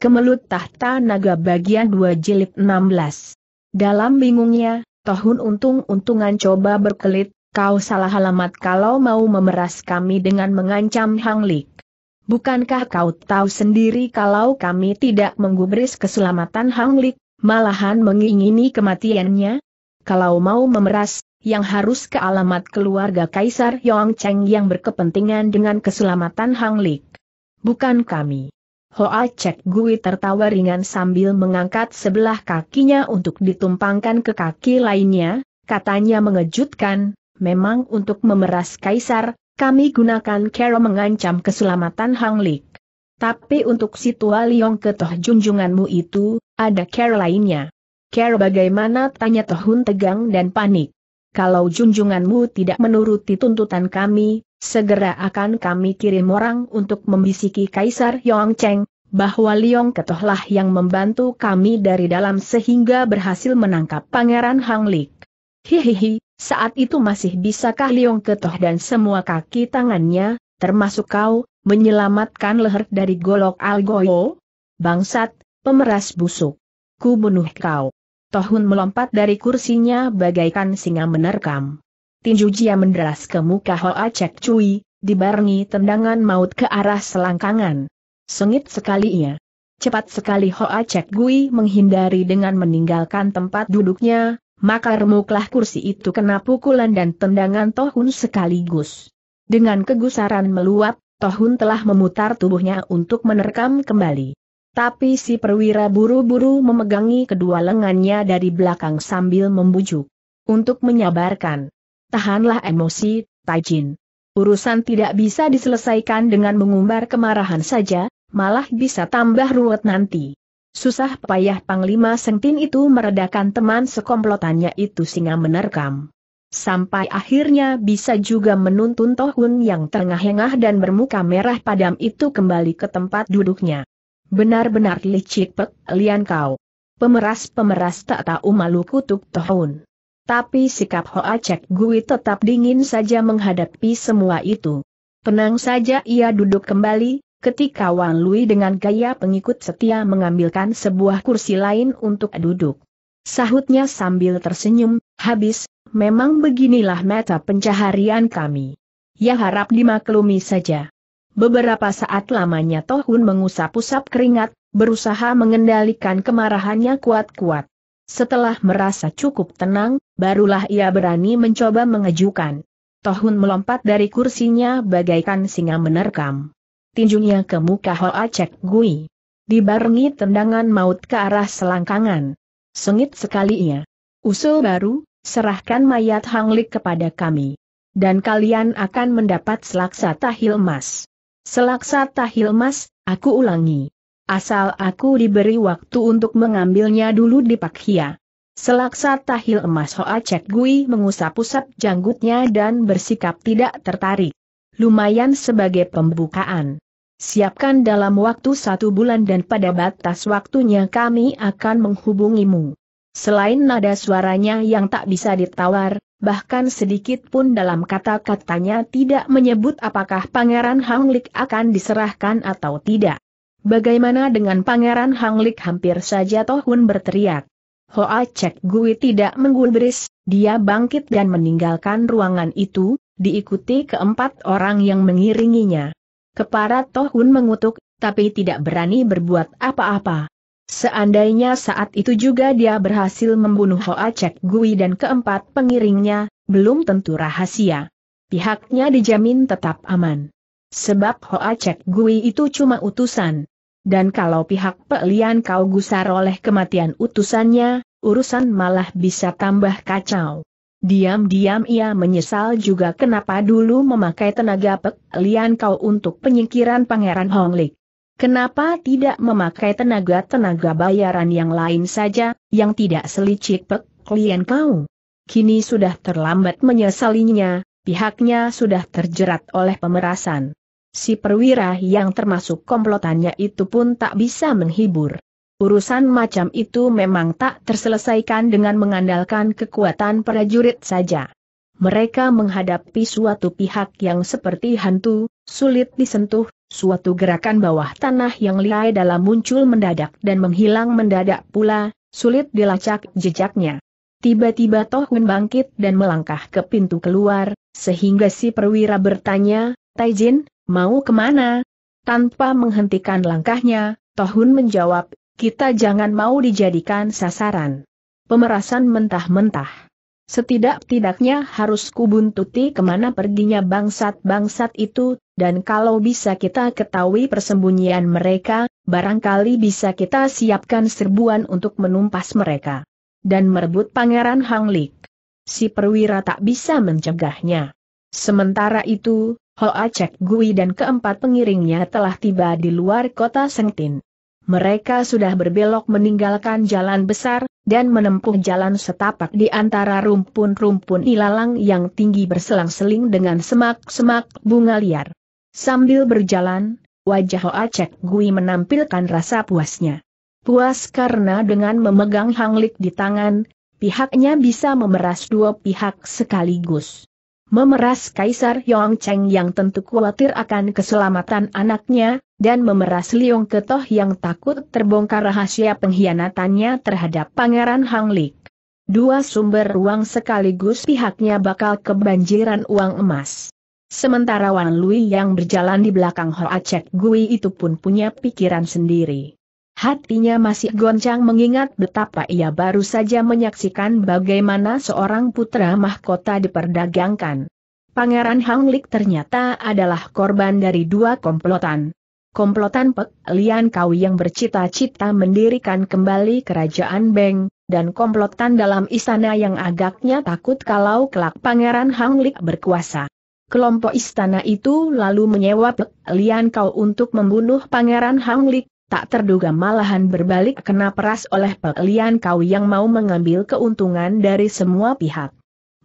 Kemelut Tahta Naga bagian 2 jilid 16. Dalam bingungnya, Tohun untung-untungan coba berkelit, kau salah alamat kalau mau memeras kami dengan mengancam Hang Lik. Bukankah kau tahu sendiri kalau kami tidak menggubris keselamatan Hang Lik, malahan mengingini kematiannya? Kalau mau memeras, yang harus ke alamat keluarga Kaisar Yong Cheng yang berkepentingan dengan keselamatan Hang Lik. Bukan kami. Hoa Cek Gui tertawa ringan sambil mengangkat sebelah kakinya untuk ditumpangkan ke kaki lainnya, katanya mengejutkan, memang untuk memeras kaisar, kami gunakan kero mengancam keselamatan Hang Lik. Tapi untuk situa Liong ketoh junjunganmu itu, ada kero lainnya. Kero bagaimana tanya Tohun tegang dan panik kalau junjunganmu tidak menuruti tuntutan kami, segera akan kami kirim orang untuk membisiki Kaisar Yong Cheng, bahwa Liong Ketohlah yang membantu kami dari dalam sehingga berhasil menangkap Pangeran Hang Lik. Hihihi, saat itu masih bisakah Liong Ketoh dan semua kaki tangannya, termasuk kau, menyelamatkan leher dari golok Algoyo? Bangsat, pemeras busuk. Ku bunuh kau. Tohun melompat dari kursinya bagaikan singa menerkam. Tinju Jia menderas ke muka Hoa Cek Cui, dibarengi tendangan maut ke arah selangkangan. Sengit sekali ia. Cepat sekali Hoa Cek Gui menghindari dengan meninggalkan tempat duduknya, maka remuklah kursi itu kena pukulan dan tendangan Tohun sekaligus. Dengan kegusaran meluap, Tohun telah memutar tubuhnya untuk menerkam kembali. Tapi si perwira buru-buru memegangi kedua lengannya dari belakang sambil membujuk. Untuk menyabarkan. Tahanlah emosi, Taijin. Urusan tidak bisa diselesaikan dengan mengumbar kemarahan saja, malah bisa tambah ruwet nanti. Susah payah Panglima Sengtin itu meredakan teman sekomplotannya itu singa menerkam. Sampai akhirnya bisa juga menuntun Tohun yang terengah-engah dan bermuka merah padam itu kembali ke tempat duduknya. Benar-benar licik pek, lian kau. Pemeras-pemeras tak tahu malu kutuk tahun. Tapi sikap Hoa Cek Gui tetap dingin saja menghadapi semua itu. Tenang saja ia duduk kembali, ketika Wang Lui dengan gaya pengikut setia mengambilkan sebuah kursi lain untuk duduk. Sahutnya sambil tersenyum, habis, memang beginilah meta pencaharian kami. Ya harap dimaklumi saja. Beberapa saat lamanya Tohun mengusap-usap keringat, berusaha mengendalikan kemarahannya kuat-kuat. Setelah merasa cukup tenang, barulah ia berani mencoba mengejukan. Tohun melompat dari kursinya bagaikan singa menerkam. Tinjunya ke muka Hoa Cek Gui. Dibarengi tendangan maut ke arah selangkangan. Sengit sekali ia. Usul baru, serahkan mayat Hanglik kepada kami. Dan kalian akan mendapat selaksa tahil emas. Selaksa tahil mas, aku ulangi. Asal aku diberi waktu untuk mengambilnya dulu di Pakhia. Selaksa tahil emas Hoa Cek Gui mengusap-usap janggutnya dan bersikap tidak tertarik. Lumayan sebagai pembukaan. Siapkan dalam waktu satu bulan dan pada batas waktunya kami akan menghubungimu. Selain nada suaranya yang tak bisa ditawar, bahkan sedikit pun dalam kata-katanya tidak menyebut apakah Pangeran Hanglik akan diserahkan atau tidak. Bagaimana dengan Pangeran Hanglik hampir saja Tohun berteriak. Hoa Cek Gui tidak menggulbris, dia bangkit dan meninggalkan ruangan itu, diikuti keempat orang yang mengiringinya. Kepara Tohun mengutuk, tapi tidak berani berbuat apa-apa. Seandainya saat itu juga dia berhasil membunuh Hoa Cek Gui dan keempat pengiringnya, belum tentu rahasia. Pihaknya dijamin tetap aman. Sebab Hoa Cek Gui itu cuma utusan. Dan kalau pihak Pelian Kau gusar oleh kematian utusannya, urusan malah bisa tambah kacau. Diam-diam ia menyesal juga kenapa dulu memakai tenaga Pelian Kau untuk penyingkiran Pangeran Honglik. Kenapa tidak memakai tenaga-tenaga bayaran yang lain saja, yang tidak selicik pek klien kau? Kini sudah terlambat menyesalinya, pihaknya sudah terjerat oleh pemerasan. Si perwira yang termasuk komplotannya itu pun tak bisa menghibur. Urusan macam itu memang tak terselesaikan dengan mengandalkan kekuatan prajurit saja. Mereka menghadapi suatu pihak yang seperti hantu, sulit disentuh, Suatu gerakan bawah tanah yang liai dalam muncul mendadak dan menghilang mendadak pula, sulit dilacak jejaknya. Tiba-tiba Tohun bangkit dan melangkah ke pintu keluar, sehingga si perwira bertanya, Taijin, mau kemana? Tanpa menghentikan langkahnya, Tohun menjawab, kita jangan mau dijadikan sasaran. Pemerasan mentah-mentah. Setidak-tidaknya harus kubuntuti kemana perginya bangsat-bangsat itu, dan kalau bisa kita ketahui persembunyian mereka, barangkali bisa kita siapkan serbuan untuk menumpas mereka. Dan merebut Pangeran Hang Hanglik. Si perwira tak bisa mencegahnya. Sementara itu, Hoa Cek Gui dan keempat pengiringnya telah tiba di luar kota Sengtin. Mereka sudah berbelok meninggalkan jalan besar, dan menempuh jalan setapak di antara rumpun-rumpun ilalang yang tinggi berselang-seling dengan semak-semak bunga liar. Sambil berjalan, wajah Hoa Gui menampilkan rasa puasnya. Puas karena dengan memegang hanglik di tangan, pihaknya bisa memeras dua pihak sekaligus memeras Kaisar Yong Cheng yang tentu khawatir akan keselamatan anaknya, dan memeras Liong Ketoh yang takut terbongkar rahasia pengkhianatannya terhadap Pangeran Hang Lik. Dua sumber uang sekaligus pihaknya bakal kebanjiran uang emas. Sementara Wan Lui yang berjalan di belakang Hoa Cek Gui itu pun punya pikiran sendiri. Hatinya masih goncang mengingat betapa ia baru saja menyaksikan bagaimana seorang putra mahkota diperdagangkan. Pangeran Hang Hanglik ternyata adalah korban dari dua komplotan. Komplotan Pek Lian Kau yang bercita-cita mendirikan kembali kerajaan Beng, dan komplotan dalam istana yang agaknya takut kalau kelak Pangeran Hang Hanglik berkuasa. Kelompok istana itu lalu menyewa Pek Lian Kau untuk membunuh Pangeran Hang Hanglik, tak terduga malahan berbalik kena peras oleh pelian kau yang mau mengambil keuntungan dari semua pihak.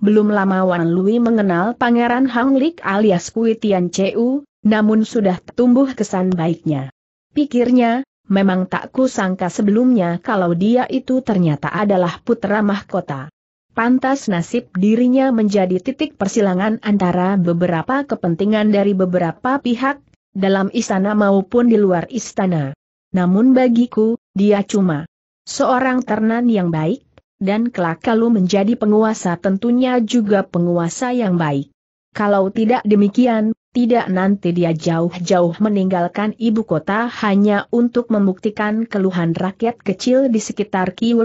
Belum lama Wan Lui mengenal Pangeran Hang Lik alias Kui Tian Cu, namun sudah tumbuh kesan baiknya. Pikirnya, memang tak kusangka sebelumnya kalau dia itu ternyata adalah putra mahkota. Pantas nasib dirinya menjadi titik persilangan antara beberapa kepentingan dari beberapa pihak, dalam istana maupun di luar istana namun bagiku, dia cuma seorang ternan yang baik, dan kelak kalau menjadi penguasa tentunya juga penguasa yang baik. Kalau tidak demikian, tidak nanti dia jauh-jauh meninggalkan ibu kota hanya untuk membuktikan keluhan rakyat kecil di sekitar Kiu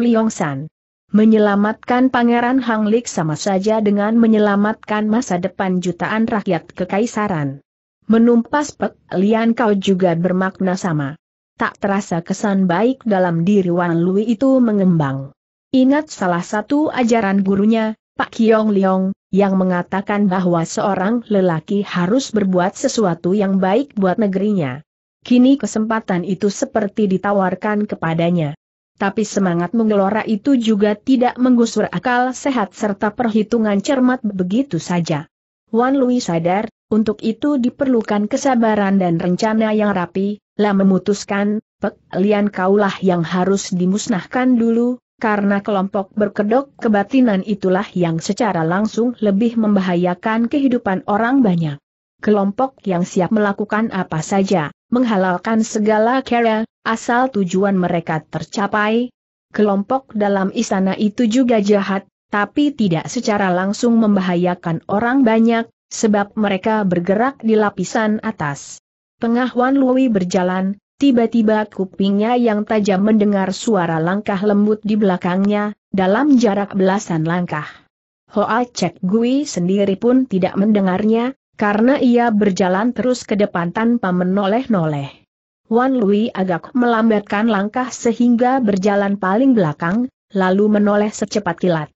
Menyelamatkan Pangeran Hanglik sama saja dengan menyelamatkan masa depan jutaan rakyat kekaisaran. Menumpas Pek Lian Kau juga bermakna sama tak terasa kesan baik dalam diri Wan Lui itu mengembang. Ingat salah satu ajaran gurunya, Pak Kiong Liong, yang mengatakan bahwa seorang lelaki harus berbuat sesuatu yang baik buat negerinya. Kini kesempatan itu seperti ditawarkan kepadanya. Tapi semangat menggelora itu juga tidak menggusur akal sehat serta perhitungan cermat begitu saja. Wan Lui sadar untuk itu diperlukan kesabaran dan rencana yang rapi, lah memutuskan, Pek Lian kaulah yang harus dimusnahkan dulu, karena kelompok berkedok kebatinan itulah yang secara langsung lebih membahayakan kehidupan orang banyak. Kelompok yang siap melakukan apa saja, menghalalkan segala cara, asal tujuan mereka tercapai. Kelompok dalam istana itu juga jahat, tapi tidak secara langsung membahayakan orang banyak, sebab mereka bergerak di lapisan atas. Tengah Wan Lui berjalan, tiba-tiba kupingnya yang tajam mendengar suara langkah lembut di belakangnya, dalam jarak belasan langkah. Hoa Cek Gui sendiri pun tidak mendengarnya, karena ia berjalan terus ke depan tanpa menoleh-noleh. Wan Lui agak melambatkan langkah sehingga berjalan paling belakang, lalu menoleh secepat kilat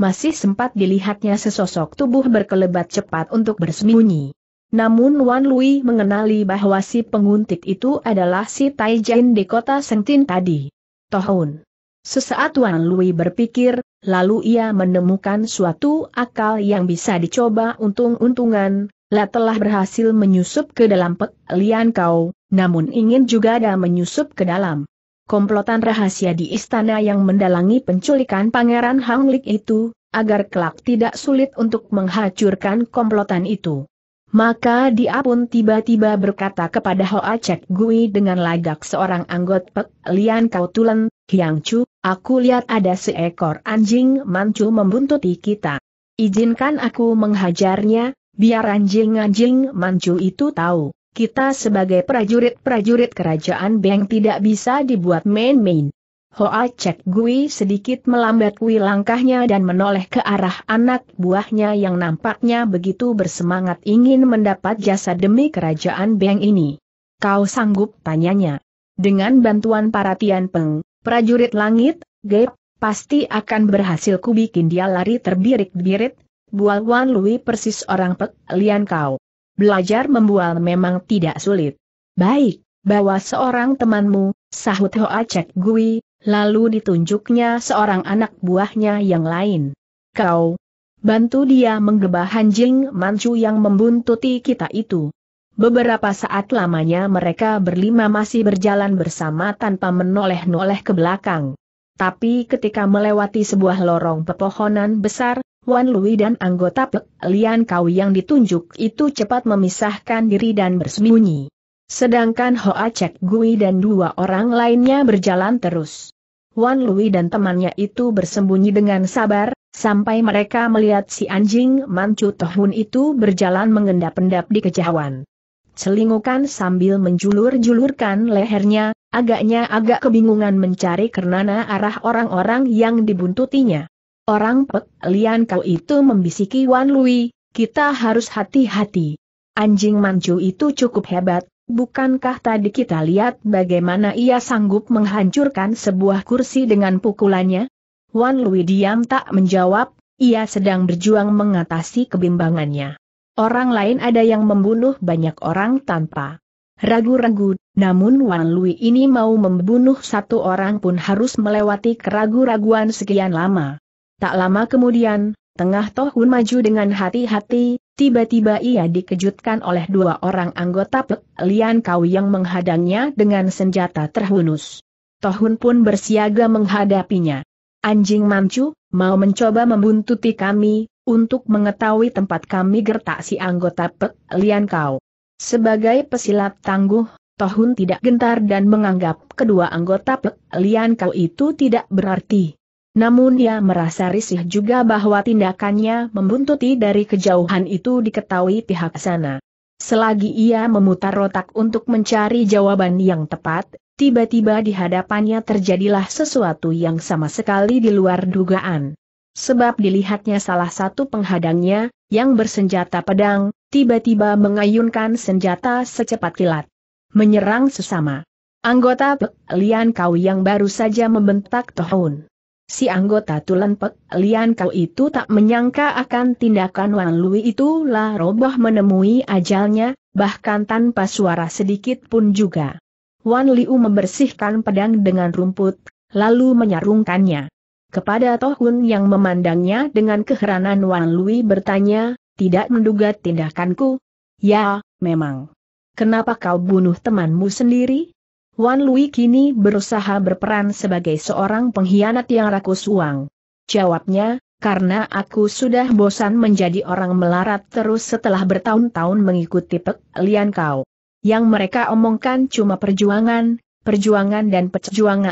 masih sempat dilihatnya sesosok tubuh berkelebat cepat untuk bersembunyi. Namun Wan Lui mengenali bahwa si penguntit itu adalah si Jin di kota Sengtin tadi. Tohun. Sesaat Wan Lui berpikir, lalu ia menemukan suatu akal yang bisa dicoba untung-untungan, La telah berhasil menyusup ke dalam peklian kau, namun ingin juga ada menyusup ke dalam komplotan rahasia di istana yang mendalangi penculikan Pangeran Hang Hanglik itu, agar kelak tidak sulit untuk menghancurkan komplotan itu. Maka dia pun tiba-tiba berkata kepada Hoa Cek Gui dengan lagak seorang anggot Pek Lian Kau Tulen, Hiang Chu, aku lihat ada seekor anjing mancu membuntuti kita. Izinkan aku menghajarnya, biar anjing-anjing mancu itu tahu kita sebagai prajurit-prajurit kerajaan Beng tidak bisa dibuat main-main. Hoa Cek Gui sedikit melambat kui langkahnya dan menoleh ke arah anak buahnya yang nampaknya begitu bersemangat ingin mendapat jasa demi kerajaan Beng ini. Kau sanggup tanyanya. Dengan bantuan para Tian Peng, prajurit langit, Gep, pasti akan berhasil kubikin dia lari terbirik-birit, Wan Lui persis orang pek, lian kau. Belajar membual memang tidak sulit. Baik, bawa seorang temanmu, sahut Hoa Cek Gui, lalu ditunjuknya seorang anak buahnya yang lain. Kau, bantu dia menggebah hanjing mancu yang membuntuti kita itu. Beberapa saat lamanya mereka berlima masih berjalan bersama tanpa menoleh-noleh ke belakang. Tapi ketika melewati sebuah lorong pepohonan besar, Wan Lui dan anggota Pek Lian Kau yang ditunjuk itu cepat memisahkan diri dan bersembunyi. Sedangkan Hoa Cek Gui dan dua orang lainnya berjalan terus. Wan Lui dan temannya itu bersembunyi dengan sabar, sampai mereka melihat si anjing Mancu Tohun itu berjalan mengendap-endap di kejauhan. Selingukan sambil menjulur-julurkan lehernya, agaknya agak kebingungan mencari kerana arah orang-orang yang dibuntutinya. Orang Pek Lian kau itu membisiki Wan Lui, kita harus hati-hati. Anjing mancu itu cukup hebat, bukankah tadi kita lihat bagaimana ia sanggup menghancurkan sebuah kursi dengan pukulannya? Wan Lui diam tak menjawab, ia sedang berjuang mengatasi kebimbangannya. Orang lain ada yang membunuh banyak orang tanpa ragu-ragu, namun Wan Lui ini mau membunuh satu orang pun harus melewati keraguan raguan sekian lama. Tak lama kemudian, tengah Tohun maju dengan hati-hati, tiba-tiba ia dikejutkan oleh dua orang anggota Pek Lian Kau yang menghadangnya dengan senjata terhunus. Tohun pun bersiaga menghadapinya. Anjing mancu, mau mencoba membuntuti kami, untuk mengetahui tempat kami gertak si anggota Pek Lian Kau. Sebagai pesilat tangguh, Tohun tidak gentar dan menganggap kedua anggota Pek Lian Kau itu tidak berarti. Namun ia merasa risih juga bahwa tindakannya membuntuti dari kejauhan itu diketahui pihak sana. Selagi ia memutar otak untuk mencari jawaban yang tepat, tiba-tiba di hadapannya terjadilah sesuatu yang sama sekali di luar dugaan. Sebab dilihatnya salah satu penghadangnya, yang bersenjata pedang, tiba-tiba mengayunkan senjata secepat kilat. Menyerang sesama. Anggota Lian Kau yang baru saja membentak Tohun. Si anggota Tulenpek Lian Kau itu tak menyangka akan tindakan Wan Lui itulah roboh menemui ajalnya, bahkan tanpa suara sedikit pun juga. Wan Liu membersihkan pedang dengan rumput, lalu menyarungkannya. Kepada Tohun yang memandangnya dengan keheranan Wan Lui bertanya, tidak menduga tindakanku? Ya, memang. Kenapa kau bunuh temanmu sendiri? Wan Lui kini berusaha berperan sebagai seorang pengkhianat yang rakus uang. Jawabnya, karena aku sudah bosan menjadi orang melarat terus setelah bertahun-tahun mengikuti pekalian kau. Yang mereka omongkan cuma perjuangan, perjuangan dan perjuangan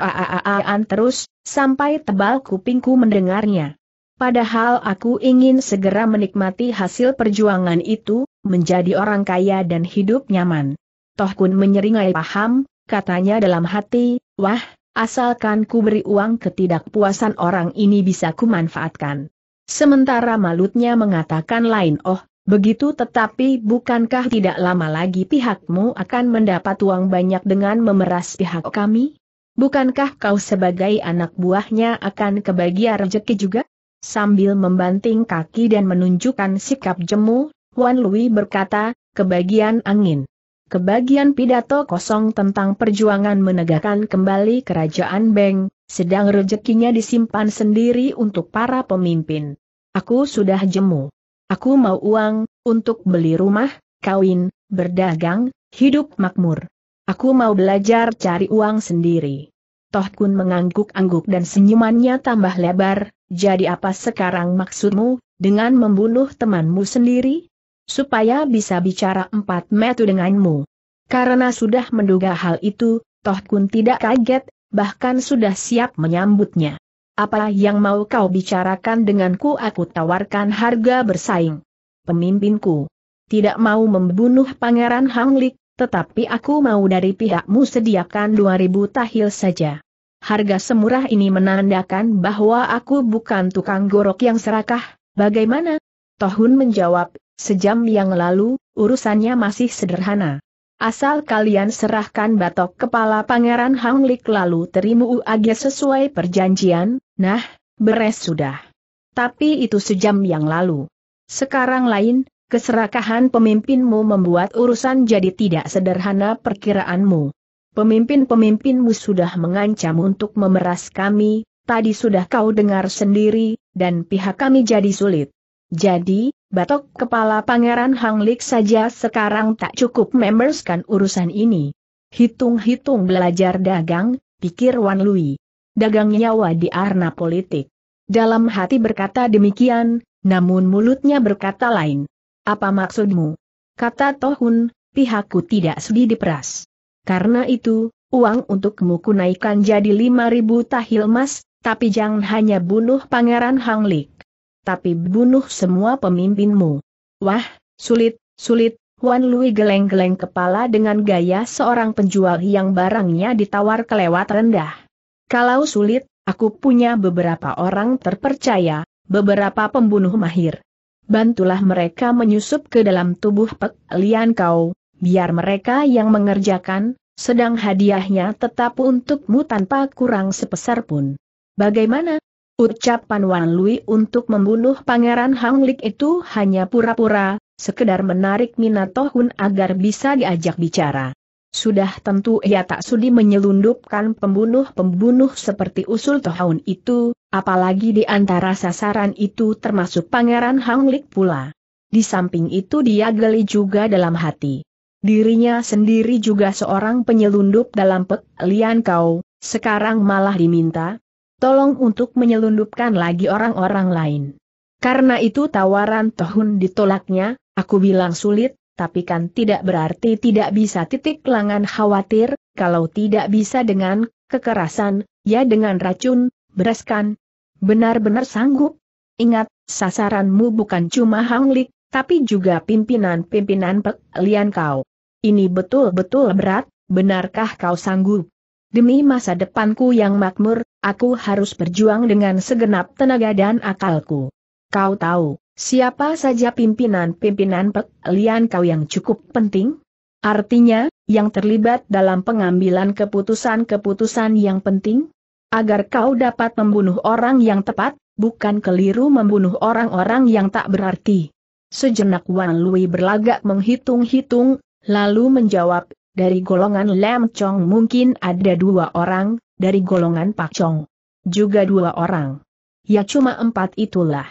terus, sampai tebal kupingku mendengarnya. Padahal aku ingin segera menikmati hasil perjuangan itu, menjadi orang kaya dan hidup nyaman. Toh kun menyeringai paham, katanya dalam hati, wah, asalkan ku beri uang ketidakpuasan orang ini bisa kumanfaatkan. Sementara malutnya mengatakan lain oh, begitu tetapi bukankah tidak lama lagi pihakmu akan mendapat uang banyak dengan memeras pihak kami? Bukankah kau sebagai anak buahnya akan kebagiar rezeki juga? Sambil membanting kaki dan menunjukkan sikap jemu, Wan Lui berkata, kebagian angin. Kebagian pidato kosong tentang perjuangan menegakkan kembali kerajaan Beng, sedang rezekinya disimpan sendiri untuk para pemimpin. Aku sudah jemu. Aku mau uang, untuk beli rumah, kawin, berdagang, hidup makmur. Aku mau belajar cari uang sendiri. Toh Kun mengangguk-angguk dan senyumannya tambah lebar, jadi apa sekarang maksudmu, dengan membunuh temanmu sendiri? supaya bisa bicara empat metu denganmu. Karena sudah menduga hal itu, Toh Kun tidak kaget, bahkan sudah siap menyambutnya. Apa yang mau kau bicarakan denganku aku tawarkan harga bersaing. Pemimpinku tidak mau membunuh Pangeran Hanglik, tetapi aku mau dari pihakmu sediakan 2000 tahil saja. Harga semurah ini menandakan bahwa aku bukan tukang gorok yang serakah, bagaimana? Tohun menjawab, Sejam yang lalu, urusannya masih sederhana. Asal kalian serahkan batok kepala Pangeran Hang Hanglik lalu terimu uage sesuai perjanjian, nah, beres sudah. Tapi itu sejam yang lalu. Sekarang lain, keserakahan pemimpinmu membuat urusan jadi tidak sederhana perkiraanmu. Pemimpin-pemimpinmu sudah mengancam untuk memeras kami, tadi sudah kau dengar sendiri, dan pihak kami jadi sulit. Jadi, Batok kepala Pangeran Hang Hanglik saja sekarang tak cukup memberskan urusan ini. Hitung-hitung belajar dagang, pikir Wan Lui. Dagang nyawa di arna politik. Dalam hati berkata demikian, namun mulutnya berkata lain. Apa maksudmu? Kata Tohun, pihakku tidak sedih diperas. Karena itu, uang untukmu kunaikan jadi lima ribu tahil emas, tapi jangan hanya bunuh Pangeran Hang Hanglik tapi bunuh semua pemimpinmu. Wah, sulit, sulit, Wan Lui geleng-geleng kepala dengan gaya seorang penjual yang barangnya ditawar kelewat rendah. Kalau sulit, aku punya beberapa orang terpercaya, beberapa pembunuh mahir. Bantulah mereka menyusup ke dalam tubuh Pek Lian Kau, biar mereka yang mengerjakan, sedang hadiahnya tetap untukmu tanpa kurang sepeser pun. Bagaimana? Ucapan Wan Lui untuk membunuh Pangeran Hang Lik itu hanya pura-pura, sekedar menarik minat Tohun agar bisa diajak bicara. Sudah tentu ia tak sudi menyelundupkan pembunuh-pembunuh seperti usul Tohun itu, apalagi di antara sasaran itu termasuk Pangeran Hang Lik pula. Di samping itu dia geli juga dalam hati. Dirinya sendiri juga seorang penyelundup dalam pek lian kau, sekarang malah diminta, tolong untuk menyelundupkan lagi orang-orang lain. Karena itu tawaran Tohun ditolaknya, aku bilang sulit, tapi kan tidak berarti tidak bisa titik langan khawatir, kalau tidak bisa dengan kekerasan, ya dengan racun, bereskan. Benar-benar sanggup. Ingat, sasaranmu bukan cuma Hanglik, tapi juga pimpinan-pimpinan pelian kau. Ini betul-betul berat, benarkah kau sanggup? Demi masa depanku yang makmur, aku harus berjuang dengan segenap tenaga dan akalku. Kau tahu, siapa saja pimpinan-pimpinan peklian kau yang cukup penting? Artinya, yang terlibat dalam pengambilan keputusan-keputusan yang penting? Agar kau dapat membunuh orang yang tepat, bukan keliru membunuh orang-orang yang tak berarti. Sejenak Wan Lui berlagak menghitung-hitung, lalu menjawab, dari golongan Lam Chong mungkin ada dua orang, dari golongan Pak Chong juga dua orang. Ya cuma empat itulah.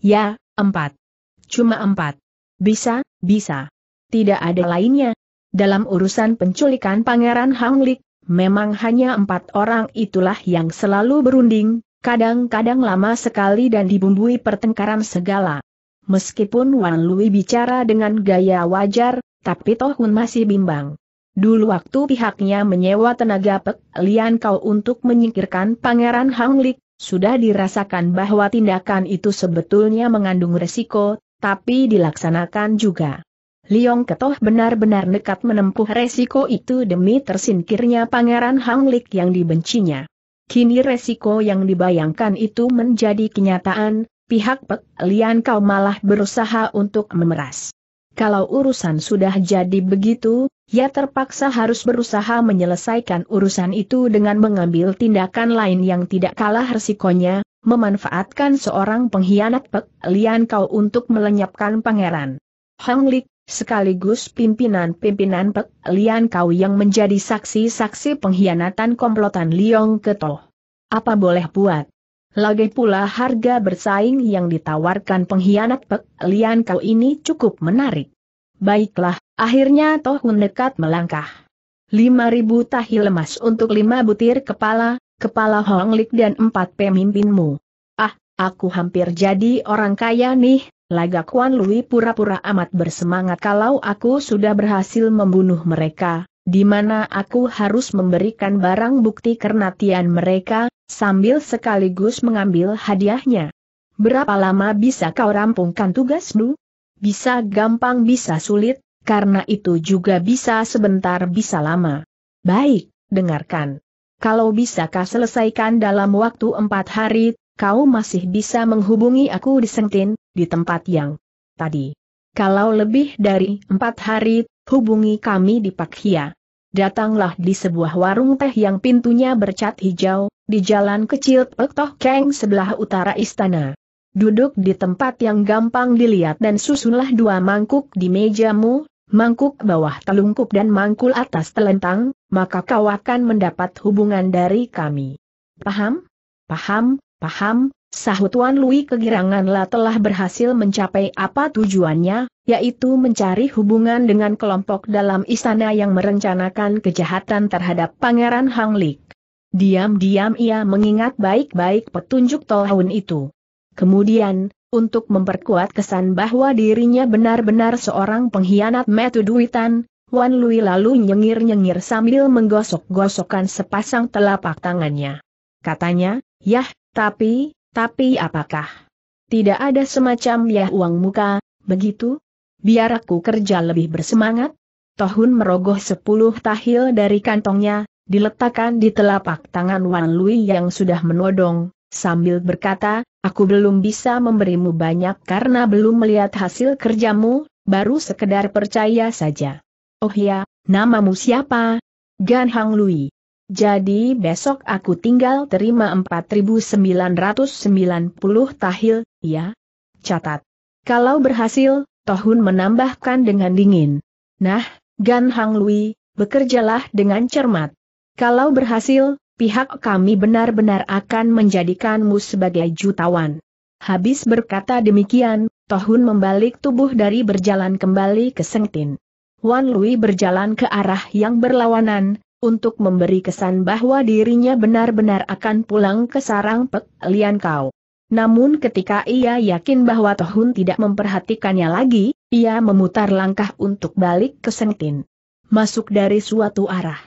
Ya, empat. Cuma empat. Bisa, bisa. Tidak ada lainnya. Dalam urusan penculikan Pangeran Hang Hanglik, memang hanya empat orang itulah yang selalu berunding, kadang-kadang lama sekali dan dibumbui pertengkaran segala. Meskipun Wan Lui bicara dengan gaya wajar, tapi Tohun masih bimbang. Dulu waktu pihaknya menyewa tenaga Pek Lian Kau untuk menyingkirkan Pangeran Hang Lik, sudah dirasakan bahwa tindakan itu sebetulnya mengandung resiko, tapi dilaksanakan juga. Liong Ketoh benar-benar nekat menempuh resiko itu demi tersingkirnya Pangeran Hang Lik yang dibencinya. Kini resiko yang dibayangkan itu menjadi kenyataan, pihak Pek Lian Kau malah berusaha untuk memeras. Kalau urusan sudah jadi begitu, ia terpaksa harus berusaha menyelesaikan urusan itu dengan mengambil tindakan lain yang tidak kalah resikonya, memanfaatkan seorang pengkhianat Pek Lian Kau untuk melenyapkan pangeran. Hang Lik, sekaligus pimpinan-pimpinan Pek Lian Kau yang menjadi saksi-saksi pengkhianatan komplotan Liong Ketoh. Apa boleh buat? Lagi pula harga bersaing yang ditawarkan pengkhianat Pek Lian Kau ini cukup menarik. Baiklah, Akhirnya Tohun dekat melangkah. Lima tahi lemas untuk lima butir kepala, kepala Honglik dan empat pemimpinmu. Ah, aku hampir jadi orang kaya nih, laga Kuan Lui pura-pura amat bersemangat kalau aku sudah berhasil membunuh mereka, di mana aku harus memberikan barang bukti kernatian mereka, sambil sekaligus mengambil hadiahnya. Berapa lama bisa kau rampungkan tugasmu? Bisa gampang bisa sulit, karena itu juga bisa sebentar bisa lama. Baik, dengarkan. Kalau bisakah selesaikan dalam waktu empat hari, kau masih bisa menghubungi aku di Sengtin, di tempat yang tadi. Kalau lebih dari empat hari, hubungi kami di Pak Pakhia. Datanglah di sebuah warung teh yang pintunya bercat hijau, di jalan kecil Pektoh Keng sebelah utara istana. Duduk di tempat yang gampang dilihat dan susunlah dua mangkuk di mejamu, mangkuk bawah telungkup dan mangkul atas telentang, maka kau akan mendapat hubungan dari kami. Paham? Paham, paham, sahut Wan Lui kegiranganlah telah berhasil mencapai apa tujuannya, yaitu mencari hubungan dengan kelompok dalam istana yang merencanakan kejahatan terhadap Pangeran Hang Lik. Diam-diam ia mengingat baik-baik petunjuk tahun itu. Kemudian, untuk memperkuat kesan bahwa dirinya benar-benar seorang pengkhianat metu duitan, Wan Lui lalu nyengir-nyengir sambil menggosok-gosokkan sepasang telapak tangannya. Katanya, yah, tapi, tapi apakah? Tidak ada semacam ya uang muka, begitu? Biar aku kerja lebih bersemangat? Tohun merogoh sepuluh tahil dari kantongnya, diletakkan di telapak tangan Wan Lui yang sudah menodong, sambil berkata, Aku belum bisa memberimu banyak karena belum melihat hasil kerjamu, baru sekedar percaya saja. Oh ya, namamu siapa? Gan Hang Lui. Jadi besok aku tinggal terima 4990 tahil, ya? Catat. Kalau berhasil, Tohun menambahkan dengan dingin. Nah, Gan Hang Lui, bekerjalah dengan cermat. Kalau berhasil, pihak kami benar-benar akan menjadikanmu sebagai jutawan. Habis berkata demikian, Tohun membalik tubuh dari berjalan kembali ke Sengtin. Wan Lui berjalan ke arah yang berlawanan, untuk memberi kesan bahwa dirinya benar-benar akan pulang ke sarang Pek Lian Kau. Namun ketika ia yakin bahwa Tohun tidak memperhatikannya lagi, ia memutar langkah untuk balik ke Sengtin. Masuk dari suatu arah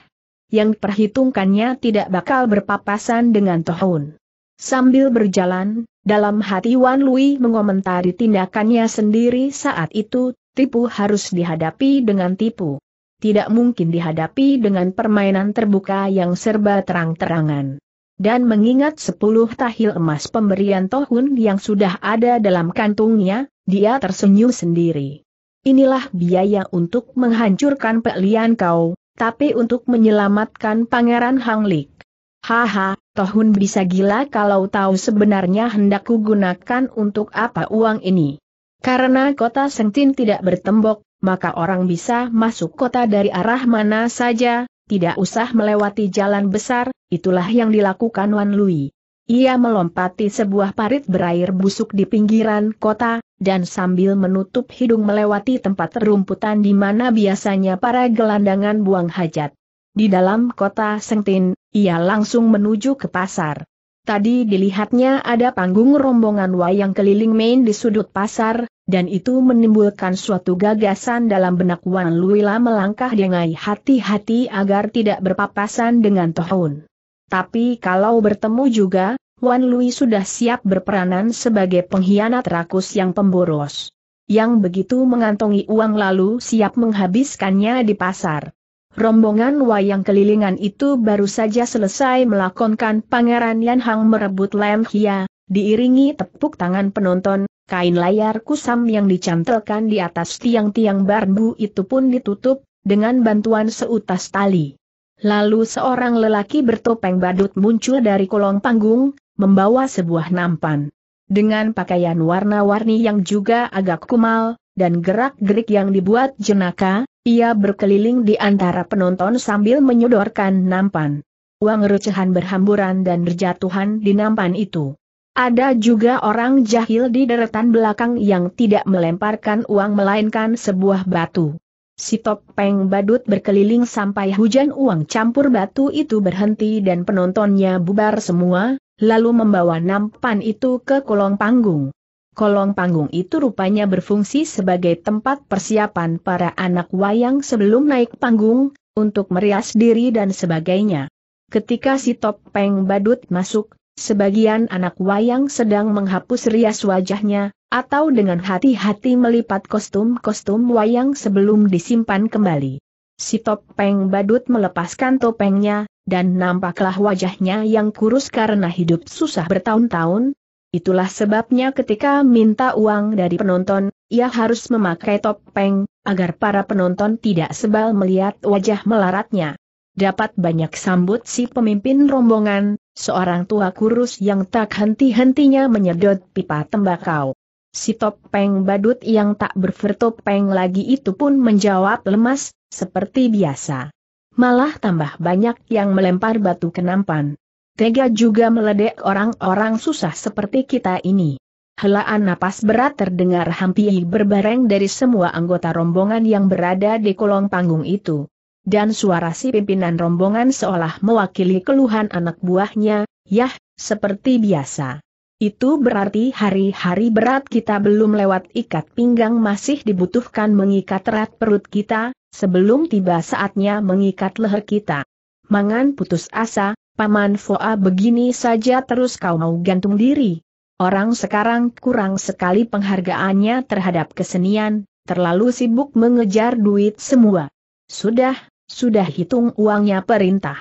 yang perhitungkannya tidak bakal berpapasan dengan Tohun. Sambil berjalan, dalam hati Wan Lui mengomentari tindakannya sendiri saat itu, tipu harus dihadapi dengan tipu. Tidak mungkin dihadapi dengan permainan terbuka yang serba terang-terangan. Dan mengingat sepuluh tahil emas pemberian Tohun yang sudah ada dalam kantungnya, dia tersenyum sendiri. Inilah biaya untuk menghancurkan pelian kau, tapi untuk menyelamatkan Pangeran Hang Hanglik. Haha, Tohun bisa gila kalau tahu sebenarnya hendak kugunakan untuk apa uang ini. Karena kota Sengtin tidak bertembok, maka orang bisa masuk kota dari arah mana saja, tidak usah melewati jalan besar, itulah yang dilakukan Wan Lui. Ia melompati sebuah parit berair busuk di pinggiran kota, dan sambil menutup hidung melewati tempat rumputan di mana biasanya para gelandangan buang hajat. Di dalam kota Sengtin, ia langsung menuju ke pasar. Tadi dilihatnya ada panggung rombongan wayang keliling main di sudut pasar, dan itu menimbulkan suatu gagasan dalam benak Wan Luila melangkah dengan hati-hati agar tidak berpapasan dengan Tohun. Tapi kalau bertemu juga, Wan Lui sudah siap berperanan sebagai pengkhianat rakus yang pemboros. Yang begitu mengantongi uang lalu siap menghabiskannya di pasar. Rombongan wayang kelilingan itu baru saja selesai melakonkan Pangeran Yan Hang merebut Lem Hia, diiringi tepuk tangan penonton, kain layar kusam yang dicantelkan di atas tiang-tiang barbu itu pun ditutup, dengan bantuan seutas tali. Lalu seorang lelaki bertopeng badut muncul dari kolong panggung, membawa sebuah nampan. Dengan pakaian warna-warni yang juga agak kumal, dan gerak-gerik yang dibuat jenaka, ia berkeliling di antara penonton sambil menyodorkan nampan. Uang recehan berhamburan dan berjatuhan di nampan itu. Ada juga orang jahil di deretan belakang yang tidak melemparkan uang melainkan sebuah batu. Si topeng badut berkeliling sampai hujan uang campur batu itu berhenti dan penontonnya bubar semua, lalu membawa nampan itu ke kolong panggung. Kolong panggung itu rupanya berfungsi sebagai tempat persiapan para anak wayang sebelum naik panggung, untuk merias diri dan sebagainya. Ketika si topeng badut masuk, sebagian anak wayang sedang menghapus rias wajahnya, atau dengan hati-hati melipat kostum-kostum wayang sebelum disimpan kembali. Si topeng badut melepaskan topengnya, dan nampaklah wajahnya yang kurus karena hidup susah bertahun-tahun. Itulah sebabnya ketika minta uang dari penonton, ia harus memakai topeng, agar para penonton tidak sebal melihat wajah melaratnya. Dapat banyak sambut si pemimpin rombongan, seorang tua kurus yang tak henti-hentinya menyedot pipa tembakau. Si topeng badut yang tak bervertopeng lagi itu pun menjawab lemas, seperti biasa. Malah tambah banyak yang melempar batu kenampan. Tega juga meledek orang-orang susah seperti kita ini. Helaan napas berat terdengar hampir berbareng dari semua anggota rombongan yang berada di kolong panggung itu. Dan suara si pimpinan rombongan seolah mewakili keluhan anak buahnya, yah, seperti biasa. Itu berarti hari-hari berat kita belum lewat ikat pinggang masih dibutuhkan mengikat erat perut kita, sebelum tiba saatnya mengikat leher kita. Mangan putus asa, Paman Foa begini saja terus kau mau gantung diri. Orang sekarang kurang sekali penghargaannya terhadap kesenian, terlalu sibuk mengejar duit semua. Sudah, sudah hitung uangnya perintah.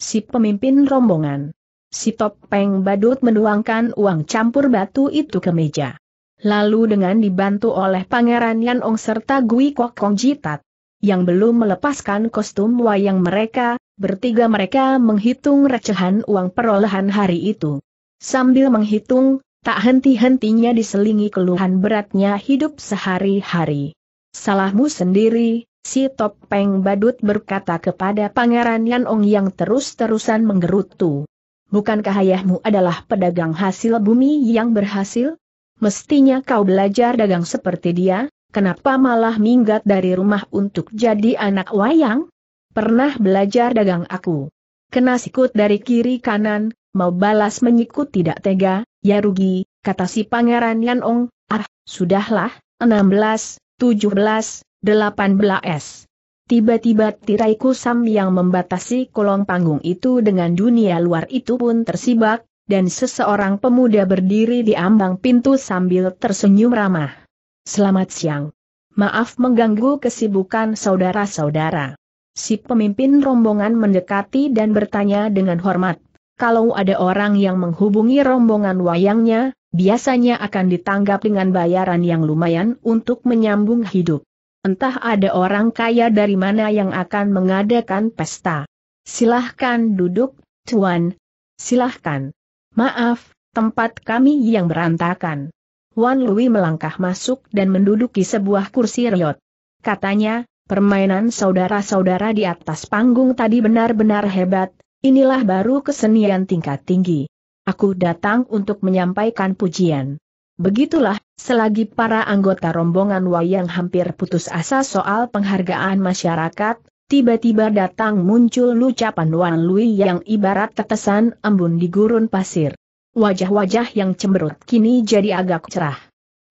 Si pemimpin rombongan Si topeng badut menuangkan uang campur batu itu ke meja. Lalu dengan dibantu oleh Pangeran Yan Ong serta Gui Kok Kong Jitat, yang belum melepaskan kostum wayang mereka, bertiga mereka menghitung recehan uang perolehan hari itu. Sambil menghitung, tak henti-hentinya diselingi keluhan beratnya hidup sehari-hari. Salahmu sendiri, si topeng badut berkata kepada Pangeran Yan Ong yang terus-terusan menggerutu bukankah ayahmu adalah pedagang hasil bumi yang berhasil? Mestinya kau belajar dagang seperti dia, kenapa malah minggat dari rumah untuk jadi anak wayang? Pernah belajar dagang aku. Kena sikut dari kiri kanan, mau balas menyikut tidak tega, ya rugi, kata si pangeran Yanong, ah, sudahlah, 16, 17, 18. Tiba-tiba tirai kusam yang membatasi kolong panggung itu dengan dunia luar itu pun tersibak, dan seseorang pemuda berdiri di ambang pintu sambil tersenyum ramah. Selamat siang. Maaf mengganggu kesibukan saudara-saudara. Si pemimpin rombongan mendekati dan bertanya dengan hormat. Kalau ada orang yang menghubungi rombongan wayangnya, biasanya akan ditanggap dengan bayaran yang lumayan untuk menyambung hidup. Entah ada orang kaya dari mana yang akan mengadakan pesta. Silahkan duduk, Tuan. Silahkan. Maaf, tempat kami yang berantakan. Wan Lui melangkah masuk dan menduduki sebuah kursi riot. Katanya, permainan saudara-saudara di atas panggung tadi benar-benar hebat, inilah baru kesenian tingkat tinggi. Aku datang untuk menyampaikan pujian. Begitulah, selagi para anggota rombongan wayang hampir putus asa soal penghargaan masyarakat, tiba-tiba datang muncul lucapan Wan Lui yang ibarat tetesan embun di gurun pasir. Wajah-wajah yang cemberut kini jadi agak cerah.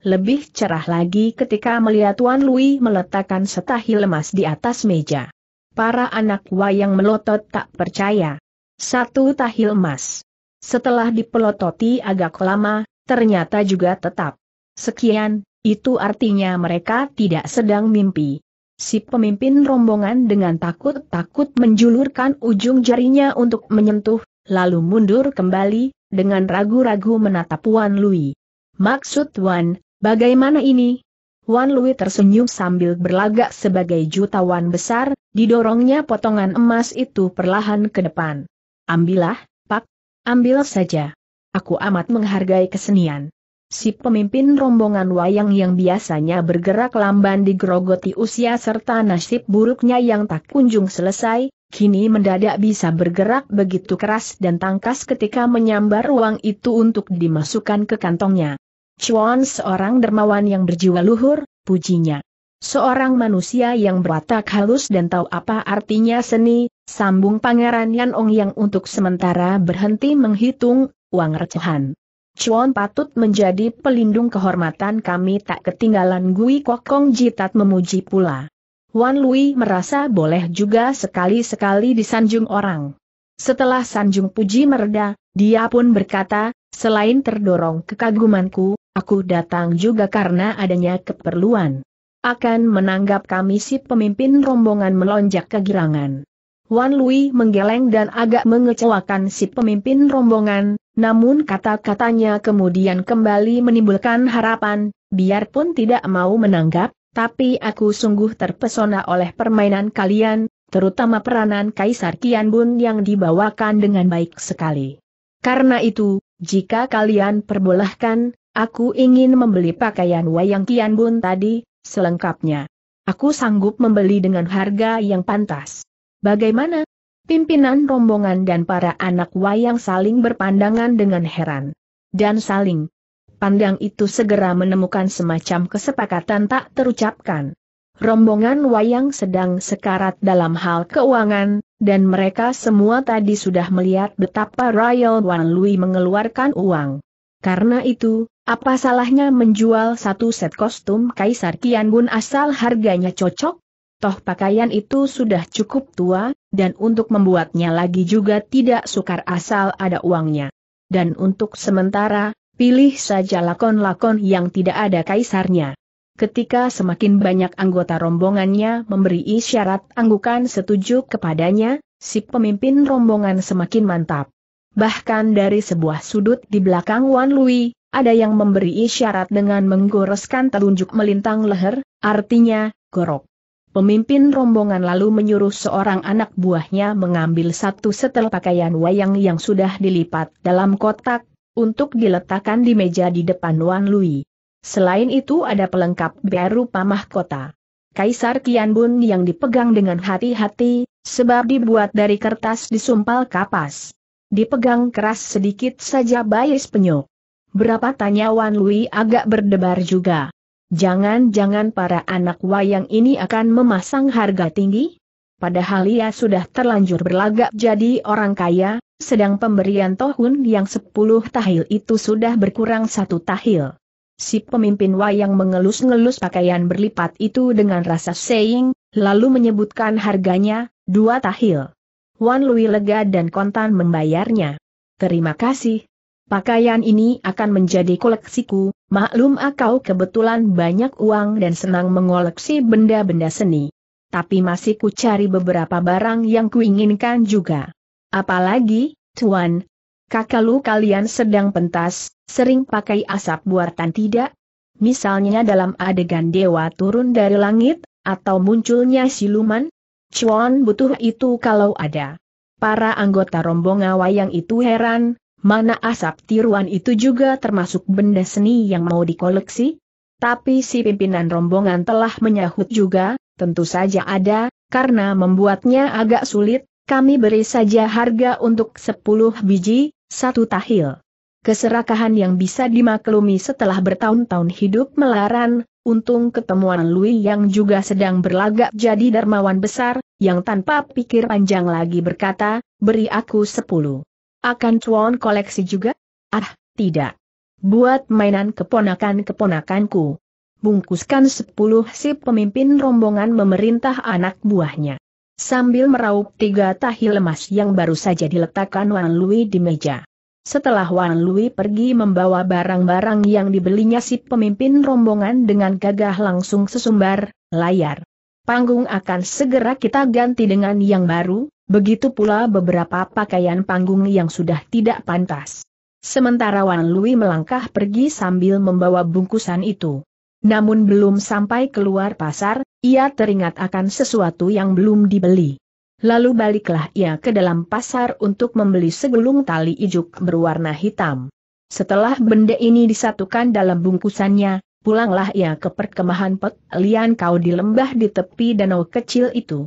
Lebih cerah lagi ketika melihat Wan Lui meletakkan setahil emas di atas meja. Para anak wayang melotot tak percaya. Satu tahil emas. Setelah dipelototi agak lama, ternyata juga tetap. Sekian, itu artinya mereka tidak sedang mimpi. Si pemimpin rombongan dengan takut-takut menjulurkan ujung jarinya untuk menyentuh, lalu mundur kembali, dengan ragu-ragu menatap Wan Lui. Maksud Wan, bagaimana ini? Wan Lui tersenyum sambil berlagak sebagai jutawan besar, didorongnya potongan emas itu perlahan ke depan. Ambillah, Pak, ambil saja. Aku amat menghargai kesenian. Si pemimpin rombongan wayang yang biasanya bergerak lamban di grogoti usia serta nasib buruknya yang tak kunjung selesai, kini mendadak bisa bergerak begitu keras dan tangkas ketika menyambar uang itu untuk dimasukkan ke kantongnya. Chuan seorang dermawan yang berjiwa luhur, pujinya. Seorang manusia yang berwatak halus dan tahu apa artinya seni, sambung pangeran Yan Ong yang untuk sementara berhenti menghitung, uang recehan. Chuan patut menjadi pelindung kehormatan kami tak ketinggalan Gui Kokong Jitat memuji pula. Wan Lui merasa boleh juga sekali-sekali disanjung orang. Setelah sanjung puji mereda, dia pun berkata, selain terdorong kekagumanku, aku datang juga karena adanya keperluan. Akan menanggap kami si pemimpin rombongan melonjak kegirangan. Wan Lui menggeleng dan agak mengecewakan si pemimpin rombongan, namun kata-katanya kemudian kembali menimbulkan harapan, biarpun tidak mau menanggap, tapi aku sungguh terpesona oleh permainan kalian, terutama peranan Kaisar Kian Bun yang dibawakan dengan baik sekali. Karena itu, jika kalian perbolehkan, aku ingin membeli pakaian wayang Kian Bun tadi, selengkapnya. Aku sanggup membeli dengan harga yang pantas. Bagaimana? Pimpinan rombongan dan para anak wayang saling berpandangan dengan heran. Dan saling pandang itu segera menemukan semacam kesepakatan tak terucapkan. Rombongan wayang sedang sekarat dalam hal keuangan, dan mereka semua tadi sudah melihat betapa Royal Wan Lui mengeluarkan uang. Karena itu, apa salahnya menjual satu set kostum Kaisar Kian Bun asal harganya cocok? Toh pakaian itu sudah cukup tua, dan untuk membuatnya lagi juga tidak sukar asal ada uangnya. Dan untuk sementara, pilih saja lakon-lakon yang tidak ada kaisarnya. Ketika semakin banyak anggota rombongannya memberi isyarat anggukan setuju kepadanya, si pemimpin rombongan semakin mantap. Bahkan dari sebuah sudut di belakang Wan Lui, ada yang memberi isyarat dengan menggoreskan telunjuk melintang leher, artinya, gorok. Pemimpin rombongan lalu menyuruh seorang anak buahnya mengambil satu setel pakaian wayang yang sudah dilipat dalam kotak, untuk diletakkan di meja di depan Wan Lui. Selain itu ada pelengkap berupa mahkota. Kaisar Kian Bun yang dipegang dengan hati-hati, sebab dibuat dari kertas disumpal kapas. Dipegang keras sedikit saja bayis penyok. Berapa tanya Wan Lui agak berdebar juga. Jangan-jangan para anak wayang ini akan memasang harga tinggi? Padahal ia sudah terlanjur berlagak jadi orang kaya, sedang pemberian tohun yang sepuluh tahil itu sudah berkurang satu tahil. Si pemimpin wayang mengelus-ngelus pakaian berlipat itu dengan rasa seing, lalu menyebutkan harganya, dua tahil. Wan Lui lega dan kontan membayarnya. Terima kasih, Pakaian ini akan menjadi koleksiku, maklum akau kebetulan banyak uang dan senang mengoleksi benda-benda seni. Tapi masih ku cari beberapa barang yang kuinginkan juga. Apalagi, Tuan, kakalu kalian sedang pentas, sering pakai asap buatan tidak? Misalnya dalam adegan dewa turun dari langit, atau munculnya siluman? Cuan butuh itu kalau ada. Para anggota rombongan wayang itu heran, Mana asap tiruan itu juga termasuk benda seni yang mau dikoleksi? Tapi si pimpinan rombongan telah menyahut juga, tentu saja ada, karena membuatnya agak sulit, kami beri saja harga untuk 10 biji, satu tahil. Keserakahan yang bisa dimaklumi setelah bertahun-tahun hidup melaran, untung ketemuan Lui yang juga sedang berlagak jadi dermawan besar, yang tanpa pikir panjang lagi berkata, beri aku 10. Akan cuan koleksi juga? Ah, tidak. Buat mainan keponakan-keponakanku. Bungkuskan sepuluh si pemimpin rombongan memerintah anak buahnya. Sambil meraup tiga tahi lemas yang baru saja diletakkan Wan Lui di meja. Setelah Wan Lui pergi membawa barang-barang yang dibelinya si pemimpin rombongan dengan gagah langsung sesumbar, layar. Panggung akan segera kita ganti dengan yang baru, Begitu pula beberapa pakaian panggung yang sudah tidak pantas. Sementara Wan Lui melangkah pergi sambil membawa bungkusan itu. Namun belum sampai keluar pasar, ia teringat akan sesuatu yang belum dibeli. Lalu baliklah ia ke dalam pasar untuk membeli segulung tali ijuk berwarna hitam. Setelah benda ini disatukan dalam bungkusannya, pulanglah ia ke perkemahan Pek Lian Kau di lembah di tepi danau kecil itu.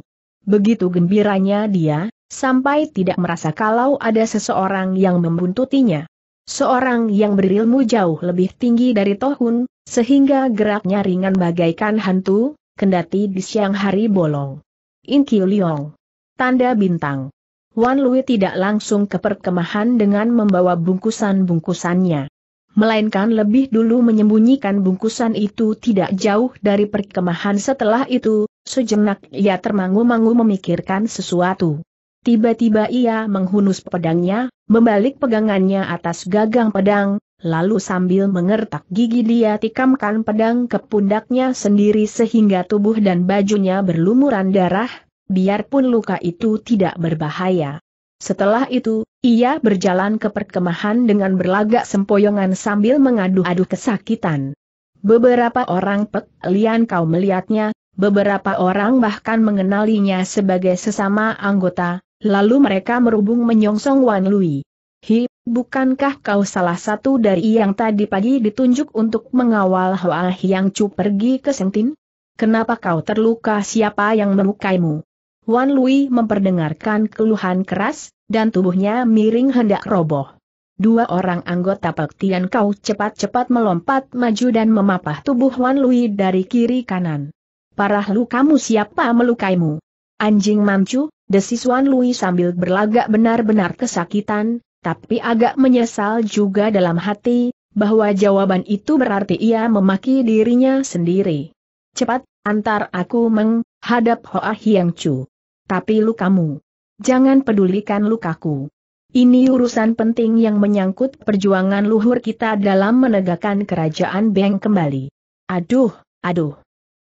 Begitu gembiranya dia, sampai tidak merasa kalau ada seseorang yang membuntutinya. Seorang yang berilmu jauh lebih tinggi dari Tohun, sehingga geraknya ringan bagaikan hantu, kendati di siang hari bolong. In Liong. Tanda bintang. Wan Lui tidak langsung ke perkemahan dengan membawa bungkusan-bungkusannya. Melainkan lebih dulu menyembunyikan bungkusan itu tidak jauh dari perkemahan setelah itu, Sejenak ia termangu-mangu memikirkan sesuatu. Tiba-tiba ia menghunus pedangnya, membalik pegangannya atas gagang pedang, lalu sambil mengertak gigi dia tikamkan pedang ke pundaknya sendiri sehingga tubuh dan bajunya berlumuran darah, biarpun luka itu tidak berbahaya. Setelah itu, ia berjalan ke perkemahan dengan berlagak sempoyongan sambil mengadu-adu kesakitan. Beberapa orang pek lian kau melihatnya, Beberapa orang bahkan mengenalinya sebagai sesama anggota, lalu mereka merubung menyongsong Wan Lui. Hi, bukankah kau salah satu dari yang tadi pagi ditunjuk untuk mengawal Hoa yang Chu pergi ke Sentin? Kenapa kau terluka siapa yang melukaimu? Wan Lui memperdengarkan keluhan keras, dan tubuhnya miring hendak roboh. Dua orang anggota petian Kau cepat-cepat melompat maju dan memapah tubuh Wan Lui dari kiri kanan parah lu kamu siapa melukaimu? Anjing mancu, desiswan Lui sambil berlagak benar-benar kesakitan, tapi agak menyesal juga dalam hati, bahwa jawaban itu berarti ia memaki dirinya sendiri. Cepat, antar aku menghadap Hoa Hiang Chu. Tapi kamu, Jangan pedulikan lukaku. Ini urusan penting yang menyangkut perjuangan luhur kita dalam menegakkan kerajaan Beng kembali. Aduh, aduh.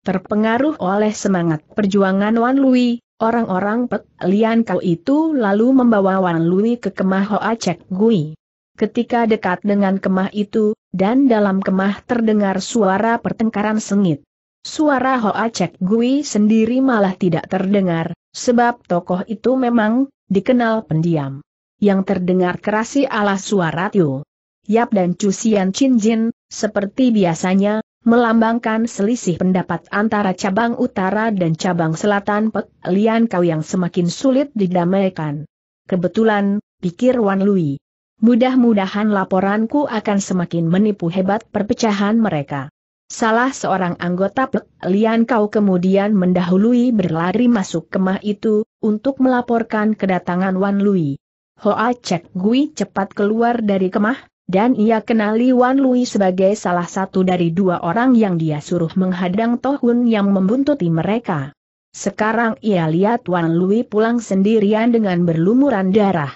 Terpengaruh oleh semangat perjuangan Wan Lui, orang-orang Pek Lian Kau itu lalu membawa Wan Lui ke kemah Hoa Cek Gui. Ketika dekat dengan kemah itu, dan dalam kemah terdengar suara pertengkaran sengit. Suara Hoa Cek Gui sendiri malah tidak terdengar, sebab tokoh itu memang dikenal pendiam. Yang terdengar kerasi ala suara Tio. Yap dan Cusian Chin Jin, seperti biasanya, melambangkan selisih pendapat antara cabang utara dan cabang selatan Pek Lian Kau yang semakin sulit didamaikan. Kebetulan, pikir Wan Lui. Mudah-mudahan laporanku akan semakin menipu hebat perpecahan mereka. Salah seorang anggota Pek Lian Kau kemudian mendahului berlari masuk kemah itu, untuk melaporkan kedatangan Wan Lui. Hoa Cek Gui cepat keluar dari kemah, dan ia kenali Wan Lui sebagai salah satu dari dua orang yang dia suruh menghadang Tohun yang membuntuti mereka. Sekarang ia lihat Wan Lui pulang sendirian dengan berlumuran darah.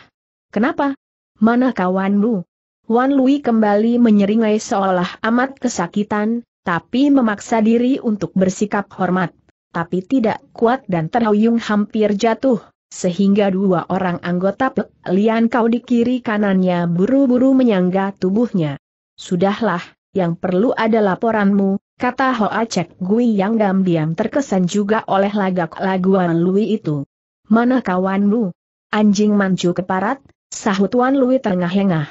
Kenapa? Mana kawanmu? Wan Lui kembali menyeringai seolah amat kesakitan, tapi memaksa diri untuk bersikap hormat. Tapi tidak kuat dan terhuyung hampir jatuh sehingga dua orang anggota Pek Lian Kau di kiri kanannya buru-buru menyangga tubuhnya. Sudahlah, yang perlu ada laporanmu, kata Hoa Cek Gui yang diam-diam terkesan juga oleh lagak laguan Lui itu. Mana kawanmu? Anjing mancu keparat, sahut Wan Lui terengah-engah.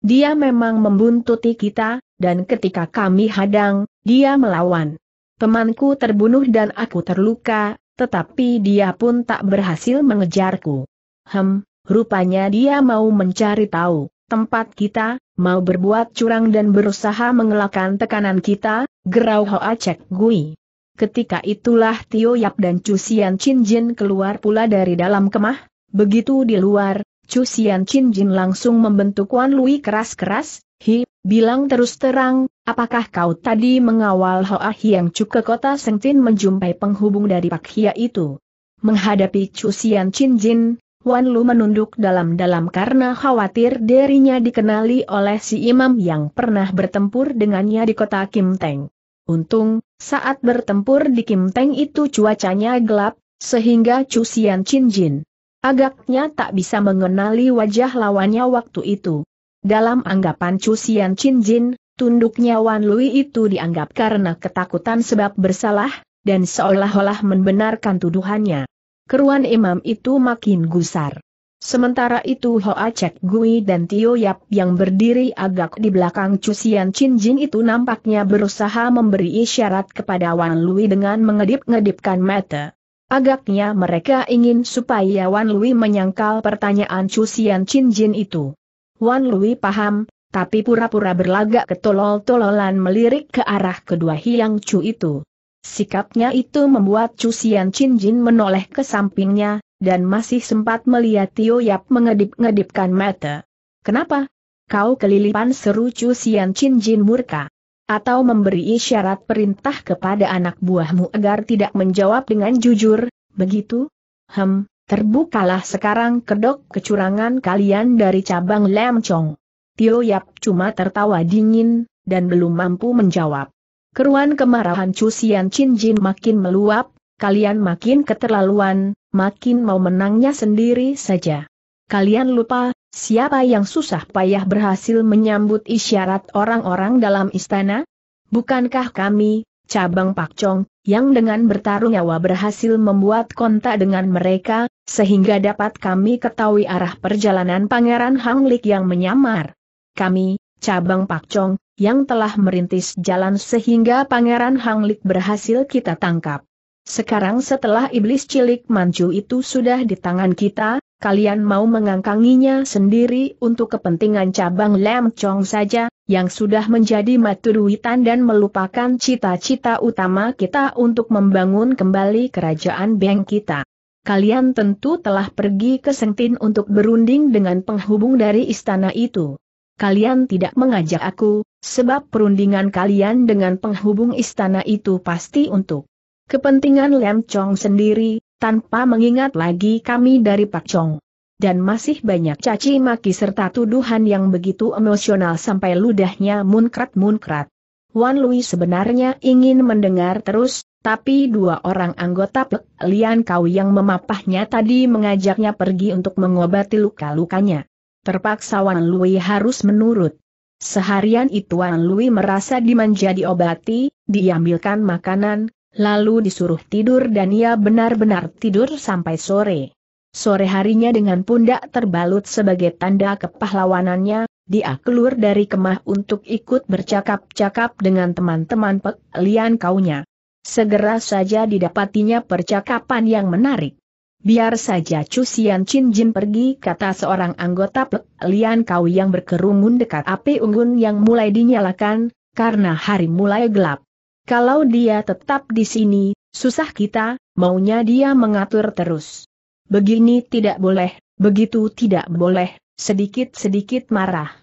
Dia memang membuntuti kita, dan ketika kami hadang, dia melawan. Temanku terbunuh dan aku terluka, tetapi dia pun tak berhasil mengejarku. Hem, rupanya dia mau mencari tahu tempat kita, mau berbuat curang dan berusaha mengelakkan tekanan kita, gerau Hoa Cek Gui. Ketika itulah Tio Yap dan Cusian Chin Jin keluar pula dari dalam kemah, begitu di luar, Cusian Chin Jin langsung membentuk Wan Lui keras-keras, hi, Bilang terus terang, apakah kau tadi mengawal Hoa Hiang Chu ke kota Sengtin menjumpai penghubung dari Pak Hia itu? Menghadapi Chu Xian Chin Jin, Wan Lu menunduk dalam-dalam karena khawatir dirinya dikenali oleh si imam yang pernah bertempur dengannya di kota Kim Teng. Untung, saat bertempur di Kim Teng itu cuacanya gelap, sehingga Chu Xian Chin Jin agaknya tak bisa mengenali wajah lawannya waktu itu. Dalam anggapan Cusian Chin Jin, tunduknya Wan Lui itu dianggap karena ketakutan sebab bersalah, dan seolah-olah membenarkan tuduhannya. Keruan imam itu makin gusar. Sementara itu Hoa Cek Gui dan Tio Yap yang berdiri agak di belakang Cusian Chin Jin itu nampaknya berusaha memberi isyarat kepada Wan Lui dengan mengedip-ngedipkan mata. Agaknya mereka ingin supaya Wan Lui menyangkal pertanyaan Cusian Chin Jin itu. Wan Lui paham, tapi pura-pura berlagak ketolol-tololan melirik ke arah kedua Hiang Chu itu. Sikapnya itu membuat Chu Xian Chin Jin menoleh ke sampingnya, dan masih sempat melihat Tio Yap mengedip-ngedipkan mata. Kenapa? Kau kelilipan seru Chu Xian Chin Jin murka. Atau memberi isyarat perintah kepada anak buahmu agar tidak menjawab dengan jujur, begitu? Hem, Terbukalah sekarang kedok kecurangan kalian dari cabang Lemcong. Tio Yap cuma tertawa dingin, dan belum mampu menjawab. Keruan kemarahan Cusian Chin Jin makin meluap, kalian makin keterlaluan, makin mau menangnya sendiri saja. Kalian lupa, siapa yang susah payah berhasil menyambut isyarat orang-orang dalam istana? Bukankah kami, cabang Pak Chong, yang dengan bertarung nyawa berhasil membuat kontak dengan mereka, sehingga dapat kami ketahui arah perjalanan Pangeran Hang Hanglik yang menyamar. Kami, cabang Pak Chong, yang telah merintis jalan sehingga Pangeran Hang Hanglik berhasil kita tangkap. Sekarang setelah iblis cilik mancu itu sudah di tangan kita, kalian mau mengangkanginya sendiri untuk kepentingan cabang Lam Chong saja, yang sudah menjadi maturitan dan melupakan cita-cita utama kita untuk membangun kembali kerajaan Beng kita. Kalian tentu telah pergi ke Sengtin untuk berunding dengan penghubung dari istana itu. Kalian tidak mengajak aku, sebab perundingan kalian dengan penghubung istana itu pasti untuk kepentingan Lem Chong sendiri, tanpa mengingat lagi kami dari Pak Chong dan masih banyak caci maki serta tuduhan yang begitu emosional sampai ludahnya munkrat-munkrat. Wan Lui sebenarnya ingin mendengar terus, tapi dua orang anggota Pek Lian Kau yang memapahnya tadi mengajaknya pergi untuk mengobati luka-lukanya. Terpaksa Wan Lui harus menurut. Seharian itu Wan Lui merasa dimanja diobati, diambilkan makanan, lalu disuruh tidur dan ia benar-benar tidur sampai sore. Sore harinya dengan pundak terbalut sebagai tanda kepahlawanannya, dia keluar dari kemah untuk ikut bercakap-cakap dengan teman-teman peklian kaunya. Segera saja didapatinya percakapan yang menarik. Biar saja Chu Sian Chin Jin pergi kata seorang anggota Lian Kau yang berkerumun dekat api unggun yang mulai dinyalakan, karena hari mulai gelap. Kalau dia tetap di sini, susah kita, maunya dia mengatur terus begini tidak boleh, begitu tidak boleh, sedikit-sedikit marah.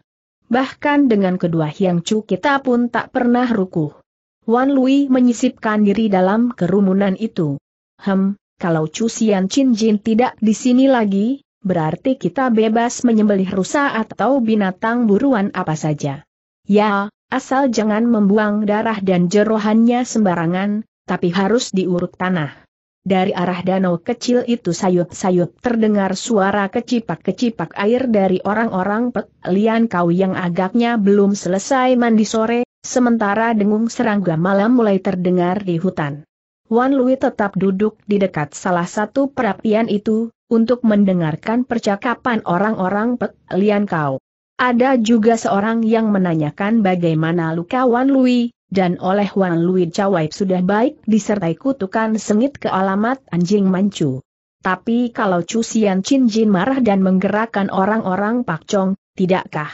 Bahkan dengan kedua Hiang Chu kita pun tak pernah rukuh. Wan Lui menyisipkan diri dalam kerumunan itu. Hem, kalau Chu Sian Chin Jin tidak di sini lagi, berarti kita bebas menyembelih rusa atau binatang buruan apa saja. Ya, asal jangan membuang darah dan jerohannya sembarangan, tapi harus diuruk tanah. Dari arah danau kecil itu sayup-sayup terdengar suara kecipak-kecipak air dari orang-orang Pek Lian Kau yang agaknya belum selesai mandi sore, sementara dengung serangga malam mulai terdengar di hutan. Wan Lui tetap duduk di dekat salah satu perapian itu, untuk mendengarkan percakapan orang-orang Pek Lian Kau. Ada juga seorang yang menanyakan bagaimana luka Wan Lui, dan oleh Wang Lui Cawaib sudah baik disertai kutukan sengit ke alamat anjing mancu. Tapi kalau Chu Sian Chin Jin marah dan menggerakkan orang-orang Pak Chong, tidakkah?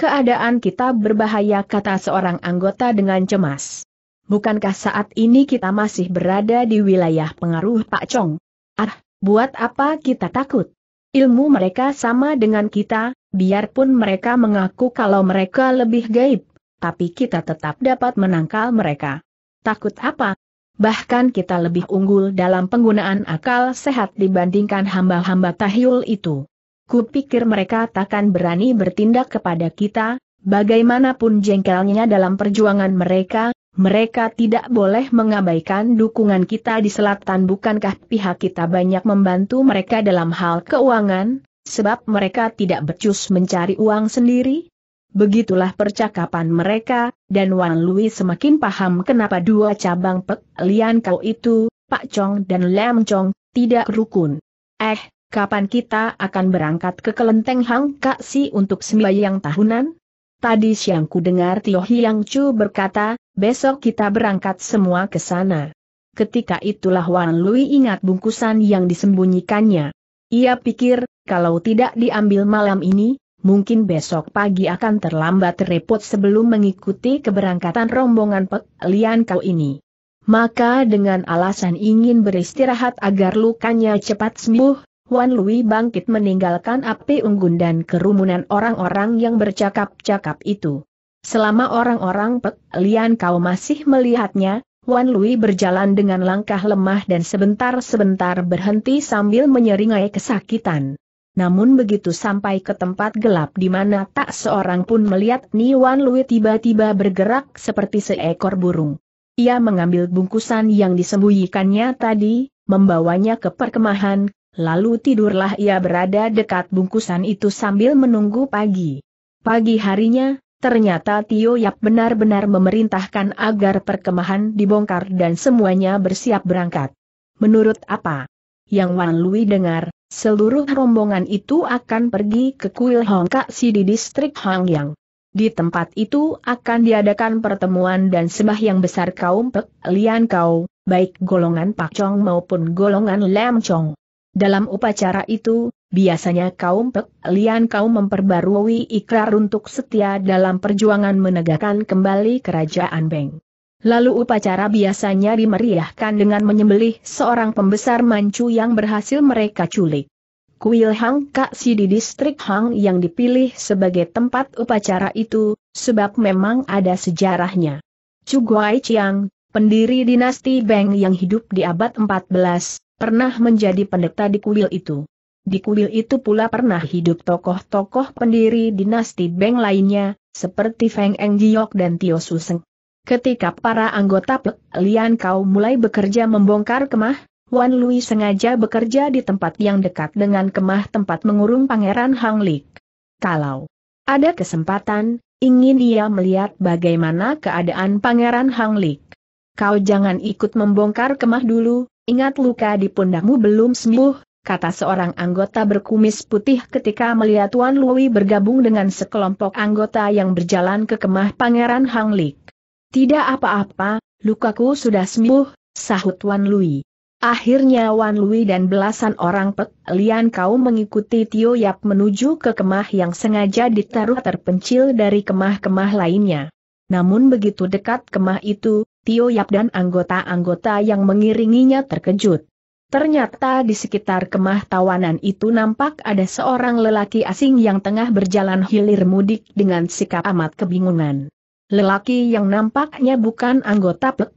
Keadaan kita berbahaya kata seorang anggota dengan cemas. Bukankah saat ini kita masih berada di wilayah pengaruh Pak Chong? Ah, buat apa kita takut? Ilmu mereka sama dengan kita, biarpun mereka mengaku kalau mereka lebih gaib, tapi kita tetap dapat menangkal mereka. Takut apa? Bahkan kita lebih unggul dalam penggunaan akal sehat dibandingkan hamba-hamba tahyul itu. Kupikir mereka takkan berani bertindak kepada kita, bagaimanapun jengkelnya dalam perjuangan mereka, mereka tidak boleh mengabaikan dukungan kita di selatan bukankah pihak kita banyak membantu mereka dalam hal keuangan, sebab mereka tidak becus mencari uang sendiri? Begitulah percakapan mereka, dan Wan Lui semakin paham kenapa dua cabang Pek Lian Kau itu, Pak Chong dan Lam Chong, tidak rukun. Eh, kapan kita akan berangkat ke kelenteng Hang Kak Si untuk sembahyang tahunan? Tadi siang ku dengar Tio Hiang Chu berkata, besok kita berangkat semua ke sana. Ketika itulah Wan Lui ingat bungkusan yang disembunyikannya. Ia pikir, kalau tidak diambil malam ini, mungkin besok pagi akan terlambat repot sebelum mengikuti keberangkatan rombongan Pek Lian Kau ini. Maka dengan alasan ingin beristirahat agar lukanya cepat sembuh, Wan Lui bangkit meninggalkan api unggun dan kerumunan orang-orang yang bercakap-cakap itu. Selama orang-orang Pek Lian Kau masih melihatnya, Wan Lui berjalan dengan langkah lemah dan sebentar-sebentar berhenti sambil menyeringai kesakitan. Namun begitu sampai ke tempat gelap di mana tak seorang pun melihat Niwan Lui tiba-tiba bergerak seperti seekor burung. Ia mengambil bungkusan yang disembunyikannya tadi, membawanya ke perkemahan, lalu tidurlah ia berada dekat bungkusan itu sambil menunggu pagi. Pagi harinya, ternyata Tio Yap benar-benar memerintahkan agar perkemahan dibongkar dan semuanya bersiap berangkat. Menurut apa yang Wan Lui dengar, Seluruh rombongan itu akan pergi ke kuil Si di distrik Yang. Di tempat itu akan diadakan pertemuan dan sembah yang besar kaum Pek Lian Kau, baik golongan Pak Chong maupun golongan Lam Chong. Dalam upacara itu, biasanya kaum Pek Lian Kau memperbarui ikrar untuk setia dalam perjuangan menegakkan kembali kerajaan Beng. Lalu upacara biasanya dimeriahkan dengan menyembelih seorang pembesar mancu yang berhasil mereka culik. Kuil Hang Kak di distrik Hang yang dipilih sebagai tempat upacara itu, sebab memang ada sejarahnya. Guai Chiang, pendiri dinasti Beng yang hidup di abad 14, pernah menjadi pendeta di kuil itu. Di kuil itu pula pernah hidup tokoh-tokoh pendiri dinasti Beng lainnya, seperti Feng Enggiok dan Tio Suseng. Ketika para anggota Lian Kau mulai bekerja membongkar kemah, Wan Lui sengaja bekerja di tempat yang dekat dengan kemah tempat mengurung Pangeran Hang Lik. Kalau ada kesempatan, ingin ia melihat bagaimana keadaan Pangeran Hang Lik. Kau jangan ikut membongkar kemah dulu, ingat luka di pundakmu belum sembuh, kata seorang anggota berkumis putih ketika melihat Wan Lui bergabung dengan sekelompok anggota yang berjalan ke kemah Pangeran Hang Lik. Tidak apa-apa, lukaku sudah sembuh, sahut Wan Lui. Akhirnya Wan Lui dan belasan orang pek kau mengikuti Tio Yap menuju ke kemah yang sengaja ditaruh terpencil dari kemah-kemah lainnya. Namun begitu dekat kemah itu, Tio Yap dan anggota-anggota yang mengiringinya terkejut. Ternyata di sekitar kemah tawanan itu nampak ada seorang lelaki asing yang tengah berjalan hilir mudik dengan sikap amat kebingungan. Lelaki yang nampaknya bukan anggota Pek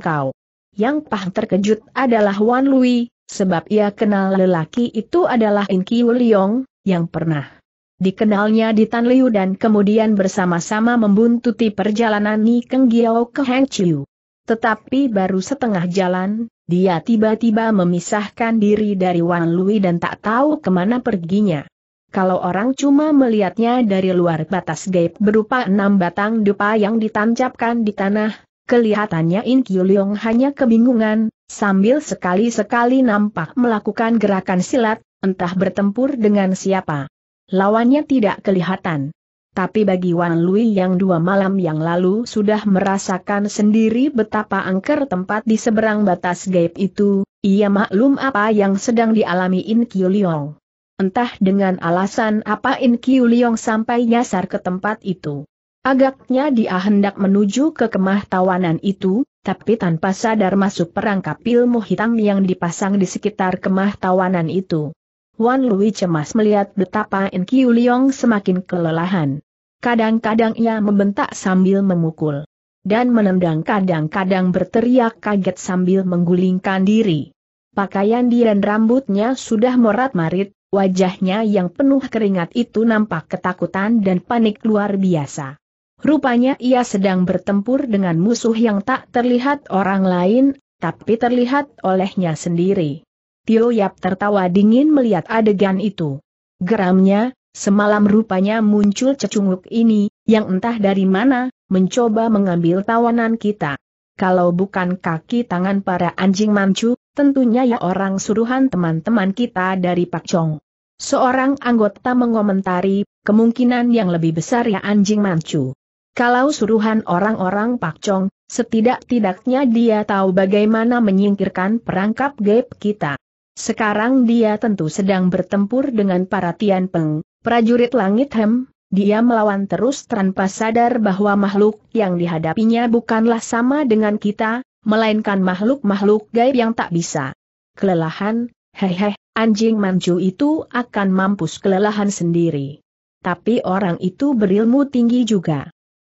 Kau. Yang Pah terkejut adalah Wan Lui, sebab ia kenal lelaki itu adalah In Kiu Liong, yang pernah dikenalnya di Tan Liu dan kemudian bersama-sama membuntuti perjalanan Ni Keng Giao ke Heng Chiu. Tetapi baru setengah jalan, dia tiba-tiba memisahkan diri dari Wan Lui dan tak tahu kemana perginya. Kalau orang cuma melihatnya dari luar batas gaib berupa enam batang dupa yang ditancapkan di tanah, kelihatannya In Leong hanya kebingungan, sambil sekali-sekali nampak melakukan gerakan silat, entah bertempur dengan siapa. Lawannya tidak kelihatan. Tapi bagi Wan Lui yang dua malam yang lalu sudah merasakan sendiri betapa angker tempat di seberang batas gaib itu, ia maklum apa yang sedang dialami In Leong. Entah dengan alasan apa In Kiu Liong sampai nyasar ke tempat itu. Agaknya dia hendak menuju ke kemah tawanan itu, tapi tanpa sadar masuk perangkap ilmu hitam yang dipasang di sekitar kemah tawanan itu. Wan Lui cemas melihat betapa In Kiu Liong semakin kelelahan. Kadang-kadang ia membentak sambil memukul. Dan menendang kadang-kadang berteriak kaget sambil menggulingkan diri. Pakaian dia dan rambutnya sudah morat-marit, Wajahnya yang penuh keringat itu nampak ketakutan dan panik luar biasa. Rupanya ia sedang bertempur dengan musuh yang tak terlihat orang lain, tapi terlihat olehnya sendiri. Tio Yap tertawa dingin melihat adegan itu. Geramnya, semalam rupanya muncul cecunguk ini, yang entah dari mana, mencoba mengambil tawanan kita. Kalau bukan kaki tangan para anjing mancu, Tentunya ya orang suruhan teman-teman kita dari Pak Chong. Seorang anggota mengomentari, kemungkinan yang lebih besar ya anjing mancu. Kalau suruhan orang-orang Pak Chong, setidak-tidaknya dia tahu bagaimana menyingkirkan perangkap gap kita. Sekarang dia tentu sedang bertempur dengan para Tian Peng, prajurit langit Hem, dia melawan terus tanpa sadar bahwa makhluk yang dihadapinya bukanlah sama dengan kita, melainkan makhluk-makhluk gaib yang tak bisa kelelahan, hehe, anjing manju itu akan mampus kelelahan sendiri. Tapi orang itu berilmu tinggi juga.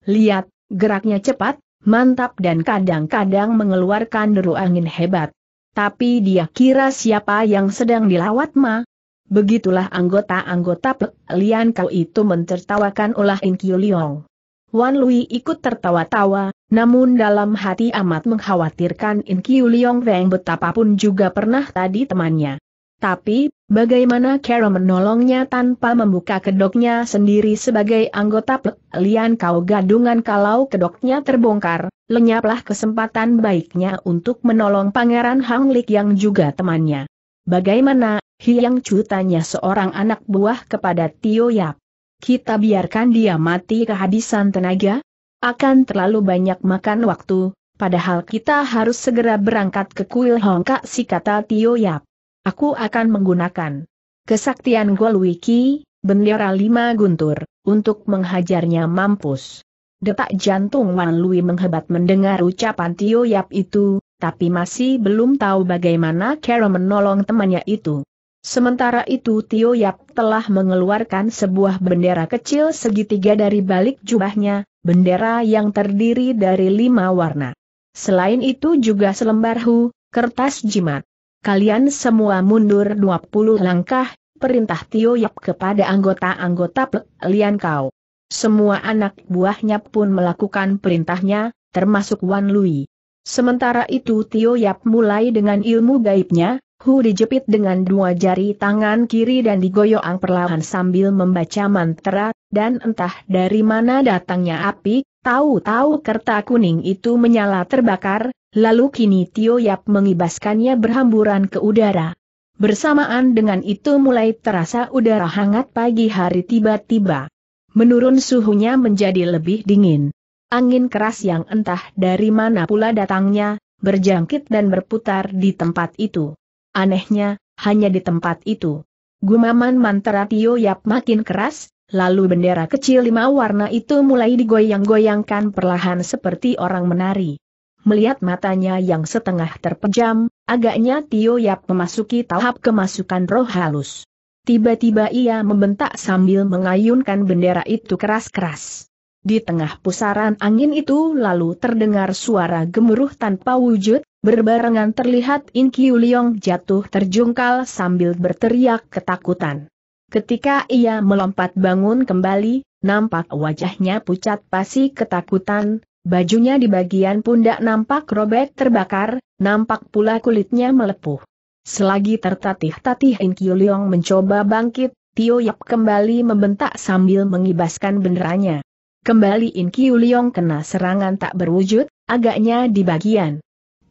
Lihat, geraknya cepat, mantap dan kadang-kadang mengeluarkan deru angin hebat. Tapi dia kira siapa yang sedang dilawat ma. Begitulah anggota-anggota pelian Kau itu mentertawakan ulah Inkyu Liong. Wan Lui ikut tertawa-tawa, namun dalam hati amat mengkhawatirkan In Kiu Liong Weng betapapun juga pernah tadi temannya. Tapi, bagaimana Carol menolongnya tanpa membuka kedoknya sendiri sebagai anggota pelian Kau Gadungan kalau kedoknya terbongkar, lenyaplah kesempatan baiknya untuk menolong Pangeran Hang Lik yang juga temannya. Bagaimana, Hiang Chu tanya seorang anak buah kepada Tio Yap. Kita biarkan dia mati kehabisan tenaga? Akan terlalu banyak makan waktu, padahal kita harus segera berangkat ke kuil Hongkak si kata Tio Yap. Aku akan menggunakan kesaktian Golwiki, bendera lima guntur, untuk menghajarnya mampus. Detak jantung Wan Lui menghebat mendengar ucapan Tio Yap itu, tapi masih belum tahu bagaimana cara menolong temannya itu. Sementara itu Tio Yap telah mengeluarkan sebuah bendera kecil segitiga dari balik jubahnya, bendera yang terdiri dari lima warna. Selain itu juga selembar hu, kertas jimat. Kalian semua mundur 20 langkah, perintah Tio Yap kepada anggota-anggota Lian Kau. Semua anak buahnya pun melakukan perintahnya, termasuk Wan Lui. Sementara itu Tio Yap mulai dengan ilmu gaibnya, Hu dijepit dengan dua jari tangan kiri dan digoyoang perlahan sambil membaca mantra, dan entah dari mana datangnya api, tahu-tahu kerta kuning itu menyala terbakar, lalu kini Tio Yap mengibaskannya berhamburan ke udara. Bersamaan dengan itu mulai terasa udara hangat pagi hari tiba-tiba. Menurun suhunya menjadi lebih dingin. Angin keras yang entah dari mana pula datangnya, berjangkit dan berputar di tempat itu. Anehnya, hanya di tempat itu. Gumaman mantra Tio Yap makin keras, lalu bendera kecil lima warna itu mulai digoyang-goyangkan perlahan seperti orang menari. Melihat matanya yang setengah terpejam, agaknya Tio Yap memasuki tahap kemasukan roh halus. Tiba-tiba ia membentak sambil mengayunkan bendera itu keras-keras. Di tengah pusaran angin itu lalu terdengar suara gemuruh tanpa wujud, Berbarengan terlihat In Kiu Liong jatuh terjungkal sambil berteriak ketakutan. Ketika ia melompat bangun kembali, nampak wajahnya pucat pasi ketakutan, bajunya di bagian pundak nampak robek terbakar, nampak pula kulitnya melepuh. Selagi tertatih-tatih In Kiu Liong mencoba bangkit, Tio Yap kembali membentak sambil mengibaskan benderanya. Kembali In Kiu Liong kena serangan tak berwujud, agaknya di bagian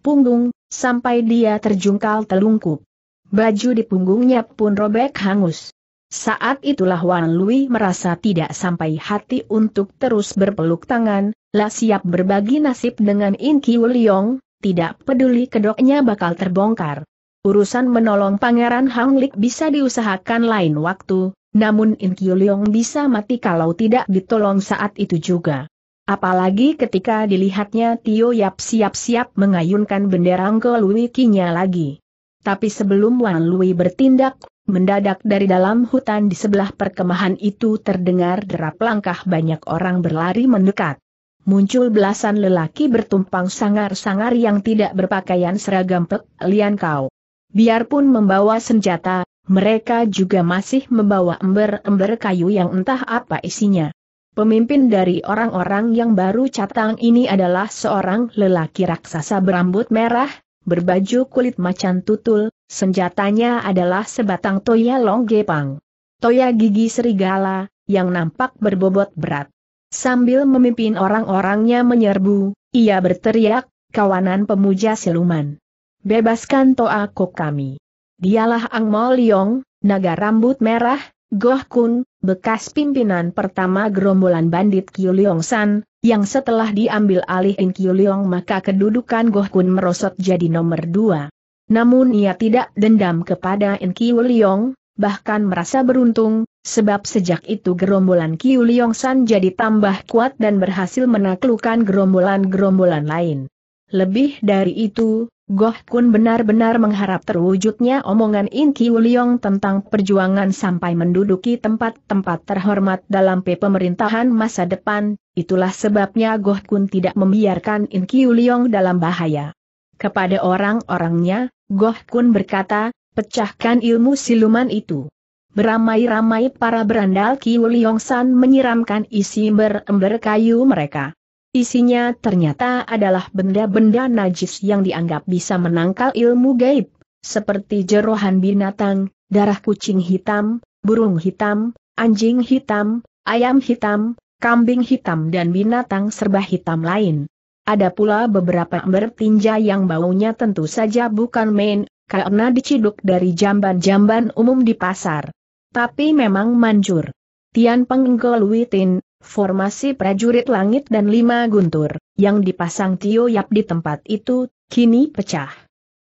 punggung, sampai dia terjungkal telungkup. Baju di punggungnya pun robek hangus. Saat itulah Wan Lui merasa tidak sampai hati untuk terus berpeluk tangan, lah siap berbagi nasib dengan In Kiu Liong, tidak peduli kedoknya bakal terbongkar. Urusan menolong Pangeran Hang Lik bisa diusahakan lain waktu, namun In Kiu Liong bisa mati kalau tidak ditolong saat itu juga. Apalagi ketika dilihatnya Tio Yap siap-siap mengayunkan bendera Lui Kinya lagi. Tapi sebelum Wan Lui bertindak, mendadak dari dalam hutan di sebelah perkemahan itu terdengar derap langkah banyak orang berlari mendekat. Muncul belasan lelaki bertumpang sangar-sangar yang tidak berpakaian seragam pek lian kau. Biarpun membawa senjata, mereka juga masih membawa ember-ember kayu yang entah apa isinya. Pemimpin dari orang-orang yang baru catang ini adalah seorang lelaki raksasa berambut merah, berbaju kulit macan tutul, senjatanya adalah sebatang toya longgepang. Toya gigi serigala, yang nampak berbobot berat. Sambil memimpin orang-orangnya menyerbu, ia berteriak, kawanan pemuja siluman. Bebaskan Toa Kok kami. Dialah Ang Mo Liong, naga rambut merah, Goh Kun, bekas pimpinan pertama gerombolan bandit Leong San, yang setelah diambil alih In Leong maka kedudukan Goh Kun merosot jadi nomor dua. Namun ia tidak dendam kepada In Leong, bahkan merasa beruntung, sebab sejak itu gerombolan Leong San jadi tambah kuat dan berhasil menaklukkan gerombolan-gerombolan lain. Lebih dari itu, Goh Kun benar-benar mengharap terwujudnya omongan In Kiu Liong tentang perjuangan sampai menduduki tempat-tempat terhormat dalam pemerintahan masa depan, itulah sebabnya Goh Kun tidak membiarkan In Kiu Liong dalam bahaya. Kepada orang-orangnya, Goh Kun berkata, pecahkan ilmu siluman itu. Beramai-ramai para berandal Kiu Liong San menyiramkan isi ember-ember kayu mereka. Isinya ternyata adalah benda-benda najis yang dianggap bisa menangkal ilmu gaib, seperti jerohan binatang, darah kucing hitam, burung hitam, anjing hitam, ayam hitam, kambing hitam dan binatang serba hitam lain. Ada pula beberapa ember tinja yang baunya tentu saja bukan main, karena diciduk dari jamban-jamban umum di pasar. Tapi memang manjur. Tian Penggol Witin formasi prajurit langit dan lima guntur, yang dipasang Tio Yap di tempat itu, kini pecah.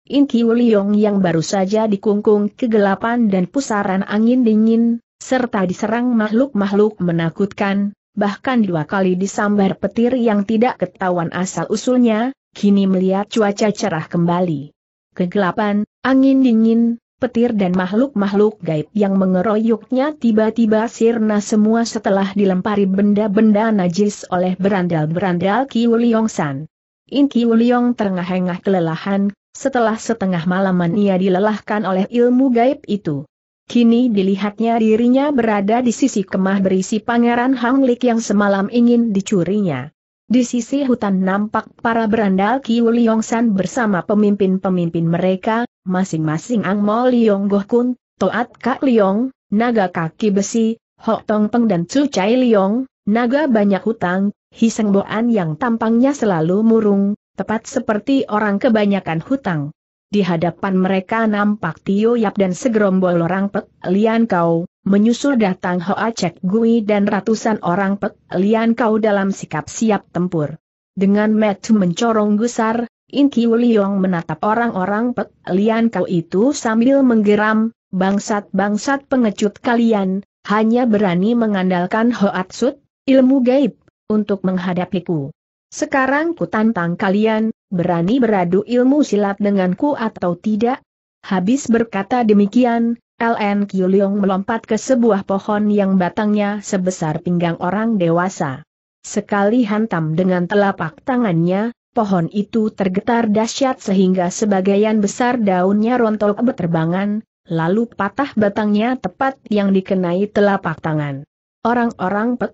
Inki Wuliong yang baru saja dikungkung kegelapan dan pusaran angin dingin, serta diserang makhluk-makhluk menakutkan, bahkan dua kali disambar petir yang tidak ketahuan asal-usulnya, kini melihat cuaca cerah kembali. Kegelapan, angin dingin, petir dan makhluk-makhluk gaib yang mengeroyoknya tiba-tiba sirna semua setelah dilempari benda-benda najis oleh berandal-berandal Kiu Liong San. In Kiu terengah-engah kelelahan, setelah setengah malaman ia dilelahkan oleh ilmu gaib itu. Kini dilihatnya dirinya berada di sisi kemah berisi pangeran Hang Lik yang semalam ingin dicurinya. Di sisi hutan nampak para berandal Kiu Liong bersama pemimpin-pemimpin mereka, masing-masing Ang Mo Liong Goh Kun, Toat Kak Liong, Naga Kaki Besi, Hok Tong Peng dan Cu Chai Liong, Naga Banyak Hutang, Hiseng Boan yang tampangnya selalu murung, tepat seperti orang kebanyakan hutang. Di hadapan mereka nampak Tio Yap dan segerombol orang Pek Lian Kau, menyusul datang Hoa Cek Gui dan ratusan orang Pek Lian Kau dalam sikap siap tempur. Dengan metu mencorong gusar, In Kiu Liong menatap orang-orang Pek Lian Kau itu sambil menggeram, bangsat-bangsat pengecut kalian, hanya berani mengandalkan Hoatsut, ilmu gaib, untuk menghadapiku. Sekarang ku tantang kalian, berani beradu ilmu silat denganku atau tidak? Habis berkata demikian, LN Kiu Liong melompat ke sebuah pohon yang batangnya sebesar pinggang orang dewasa. Sekali hantam dengan telapak tangannya, pohon itu tergetar dahsyat sehingga sebagian besar daunnya rontok berterbangan, lalu patah batangnya tepat yang dikenai telapak tangan. Orang-orang Pek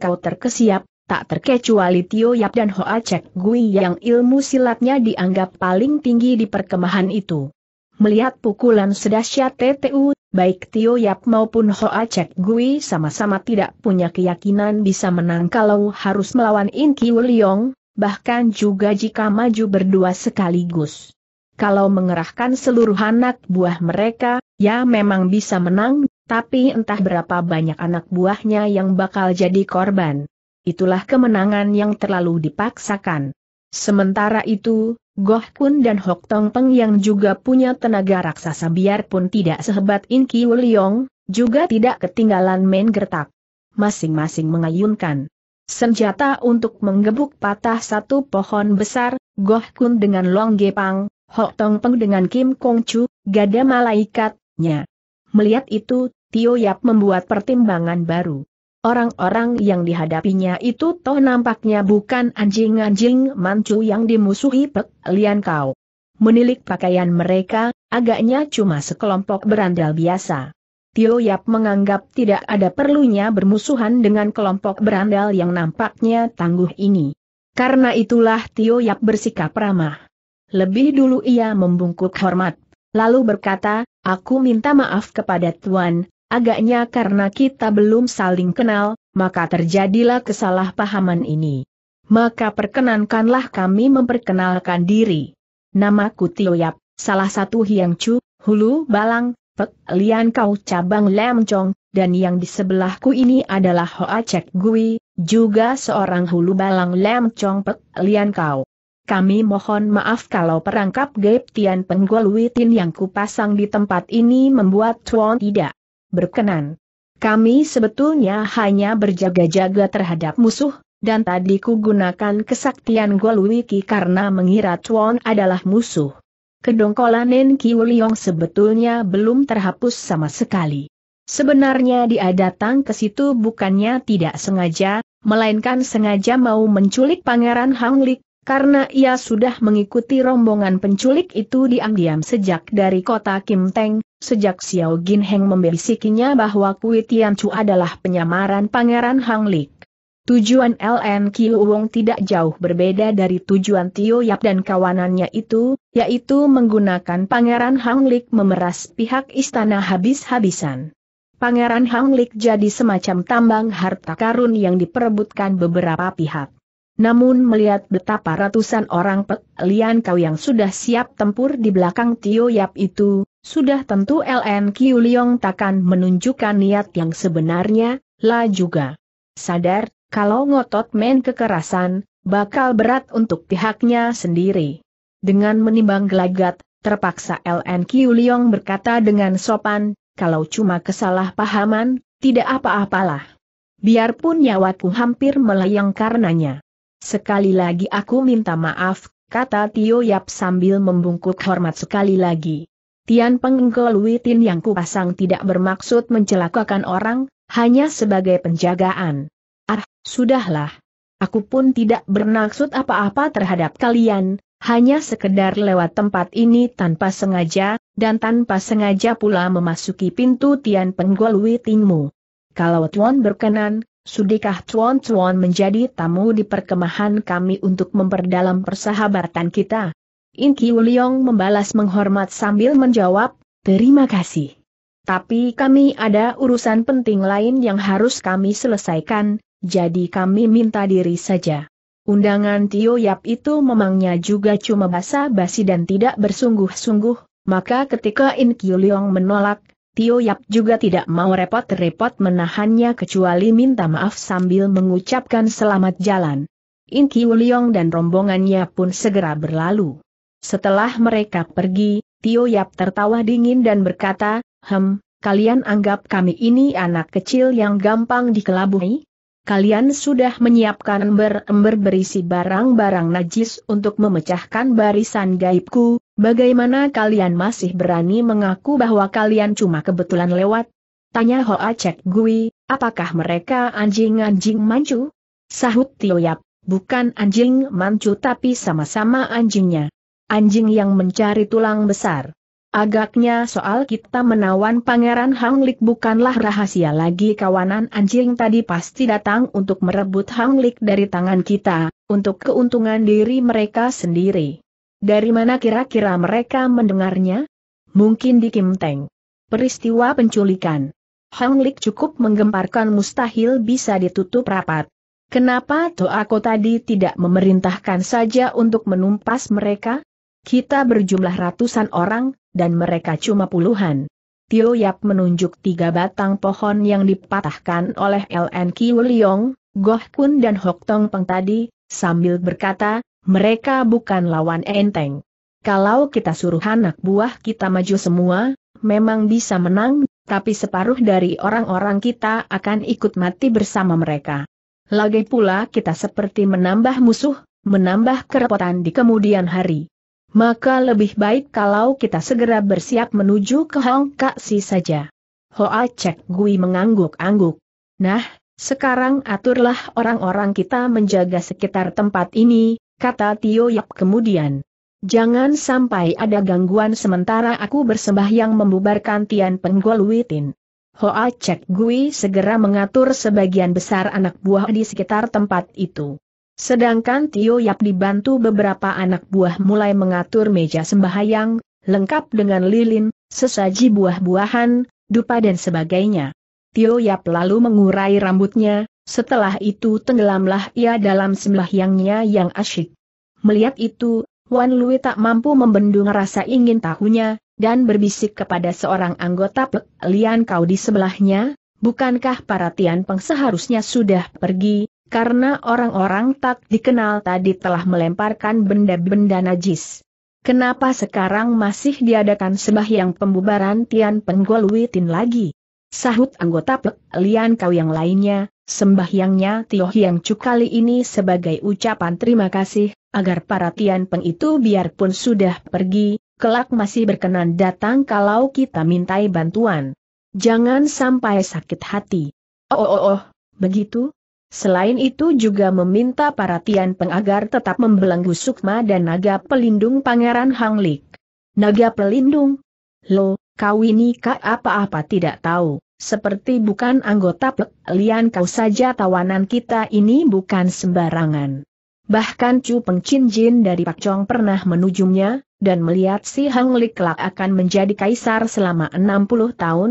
kau terkesiap, tak terkecuali Tio Yap dan Hoa Cek Gui yang ilmu silatnya dianggap paling tinggi di perkemahan itu. Melihat pukulan sedahsyat TTU, baik Tio Yap maupun Hoa Cek Gui sama-sama tidak punya keyakinan bisa menang kalau harus melawan In Kiu bahkan juga jika maju berdua sekaligus. Kalau mengerahkan seluruh anak buah mereka, ya memang bisa menang, tapi entah berapa banyak anak buahnya yang bakal jadi korban. Itulah kemenangan yang terlalu dipaksakan. Sementara itu, Goh Kun dan Hok Tong Peng yang juga punya tenaga raksasa biarpun tidak sehebat In Kiu Leong, juga tidak ketinggalan main gertak. Masing-masing mengayunkan Senjata untuk menggebuk patah satu pohon besar, Goh Kun dengan Long Gepang, Hok Tong Peng dengan Kim Kong Chu, gada malaikatnya. Melihat itu, Tio Yap membuat pertimbangan baru. Orang-orang yang dihadapinya itu toh nampaknya bukan anjing-anjing mancu yang dimusuhi Pek Lian Kau. Menilik pakaian mereka, agaknya cuma sekelompok berandal biasa. Tio Yap menganggap tidak ada perlunya bermusuhan dengan kelompok berandal yang nampaknya tangguh ini. Karena itulah Tio Yap bersikap ramah. Lebih dulu ia membungkuk hormat, lalu berkata, aku minta maaf kepada Tuan, agaknya karena kita belum saling kenal, maka terjadilah kesalahpahaman ini. Maka perkenankanlah kami memperkenalkan diri. Namaku Tio Yap, salah satu Hiang Chu, Hulu Balang, Pek Lian Kau cabang Lam Chong, dan yang di sebelahku ini adalah Hoa Chek Gui, juga seorang hulu balang Lam Chong Pek Lian Kau. Kami mohon maaf kalau perangkap Gap Tian Penggoluitin yang kupasang di tempat ini membuat Chuan tidak berkenan. Kami sebetulnya hanya berjaga-jaga terhadap musuh, dan tadi ku gunakan kesaktian Golwiki karena mengira Chuan adalah musuh kedongkolan Nen Kiwuliong sebetulnya belum terhapus sama sekali. Sebenarnya dia datang ke situ bukannya tidak sengaja, melainkan sengaja mau menculik Pangeran Hang Hanglik, karena ia sudah mengikuti rombongan penculik itu diam-diam sejak dari kota Kim Teng, sejak Xiao Gin Heng membisikinya bahwa Kui Tian Chu adalah penyamaran Pangeran Hang Hanglik. Tujuan LN Kiluwong Wong tidak jauh berbeda dari tujuan Tio Yap dan kawanannya itu, yaitu menggunakan Pangeran Hang Lik memeras pihak istana habis-habisan. Pangeran Hang Lik jadi semacam tambang harta karun yang diperebutkan beberapa pihak. Namun melihat betapa ratusan orang Pek Kau yang sudah siap tempur di belakang Tio Yap itu, sudah tentu LN Kiu takkan menunjukkan niat yang sebenarnya, lah juga. Sadar, kalau ngotot main kekerasan, bakal berat untuk pihaknya sendiri. Dengan menimbang gelagat, terpaksa LN Kiu Liong berkata dengan sopan, kalau cuma kesalahpahaman, tidak apa-apalah. Biarpun nyawaku hampir melayang karenanya. Sekali lagi aku minta maaf, kata Tio Yap sambil membungkuk hormat sekali lagi. Tian Penggol Witin yang kupasang tidak bermaksud mencelakakan orang, hanya sebagai penjagaan. Ah, sudahlah. Aku pun tidak bermaksud apa-apa terhadap kalian, hanya sekedar lewat tempat ini tanpa sengaja, dan tanpa sengaja pula memasuki pintu Tian Penggolui Tingmu. Kalau Tuan berkenan, sudikah Tuan-Tuan menjadi tamu di perkemahan kami untuk memperdalam persahabatan kita? In Kiu Liong membalas menghormat sambil menjawab, terima kasih. Tapi kami ada urusan penting lain yang harus kami selesaikan, jadi kami minta diri saja. Undangan Tio Yap itu memangnya juga cuma basa-basi dan tidak bersungguh-sungguh, maka ketika In Kiu Leong menolak, Tio Yap juga tidak mau repot-repot menahannya kecuali minta maaf sambil mengucapkan selamat jalan. In Kiu Leong dan rombongannya pun segera berlalu. Setelah mereka pergi, Tio Yap tertawa dingin dan berkata, Hem, kalian anggap kami ini anak kecil yang gampang dikelabui? kalian sudah menyiapkan ember-ember berisi barang-barang najis untuk memecahkan barisan gaibku, bagaimana kalian masih berani mengaku bahwa kalian cuma kebetulan lewat? Tanya Hoa Cek Gui, apakah mereka anjing-anjing mancu? Sahut Tio Yap, bukan anjing mancu tapi sama-sama anjingnya. Anjing yang mencari tulang besar. Agaknya soal kita menawan Pangeran Hang Lik bukanlah rahasia lagi kawanan anjing tadi pasti datang untuk merebut Hang Lik dari tangan kita, untuk keuntungan diri mereka sendiri. Dari mana kira-kira mereka mendengarnya? Mungkin di Kim Teng. Peristiwa penculikan. Hang Lik cukup menggemparkan mustahil bisa ditutup rapat. Kenapa Toako tadi tidak memerintahkan saja untuk menumpas mereka? Kita berjumlah ratusan orang, dan mereka cuma puluhan. Tio Yap menunjuk tiga batang pohon yang dipatahkan oleh LN Kiwuliong, Goh Kun dan Hok Tong Peng tadi, sambil berkata, mereka bukan lawan enteng. Kalau kita suruh anak buah kita maju semua, memang bisa menang, tapi separuh dari orang-orang kita akan ikut mati bersama mereka. Lagi pula kita seperti menambah musuh, menambah kerepotan di kemudian hari. Maka lebih baik kalau kita segera bersiap menuju ke Hong Si saja. Hoa Cek Gui mengangguk-angguk. Nah, sekarang aturlah orang-orang kita menjaga sekitar tempat ini, kata Tio Yap kemudian. Jangan sampai ada gangguan sementara aku bersembah yang membubarkan Tian Penggol Witin. Hoa Cek Gui segera mengatur sebagian besar anak buah di sekitar tempat itu. Sedangkan Tio Yap dibantu beberapa anak buah mulai mengatur meja sembahyang, lengkap dengan lilin, sesaji buah-buahan, dupa dan sebagainya. Tio Yap lalu mengurai rambutnya, setelah itu tenggelamlah ia dalam sembahyangnya yang asyik. Melihat itu, Wan Lui tak mampu membendung rasa ingin tahunya, dan berbisik kepada seorang anggota Pek Lian Kau di sebelahnya, bukankah para Tian Peng seharusnya sudah pergi, karena orang-orang tak dikenal tadi telah melemparkan benda-benda najis. Kenapa sekarang masih diadakan sembahyang pembubaran Tian Penggoluitin lagi? Sahut anggota Pek Lian Kau yang lainnya, sembahyangnya Tio Hiang cuk kali ini sebagai ucapan terima kasih, agar para Tian Peng itu biarpun sudah pergi, kelak masih berkenan datang kalau kita mintai bantuan. Jangan sampai sakit hati. Oh oh oh, oh. begitu? Selain itu juga meminta para Tian Peng agar tetap membelenggu Sukma dan naga pelindung Pangeran Hang Lik. Naga pelindung? Lo, kau ini kak apa-apa tidak tahu, seperti bukan anggota Pek Lian kau saja tawanan kita ini bukan sembarangan. Bahkan Chu Peng Chin Jin dari Pak Chong pernah menujunya, dan melihat si Hang Lik kelak akan menjadi kaisar selama 60 tahun,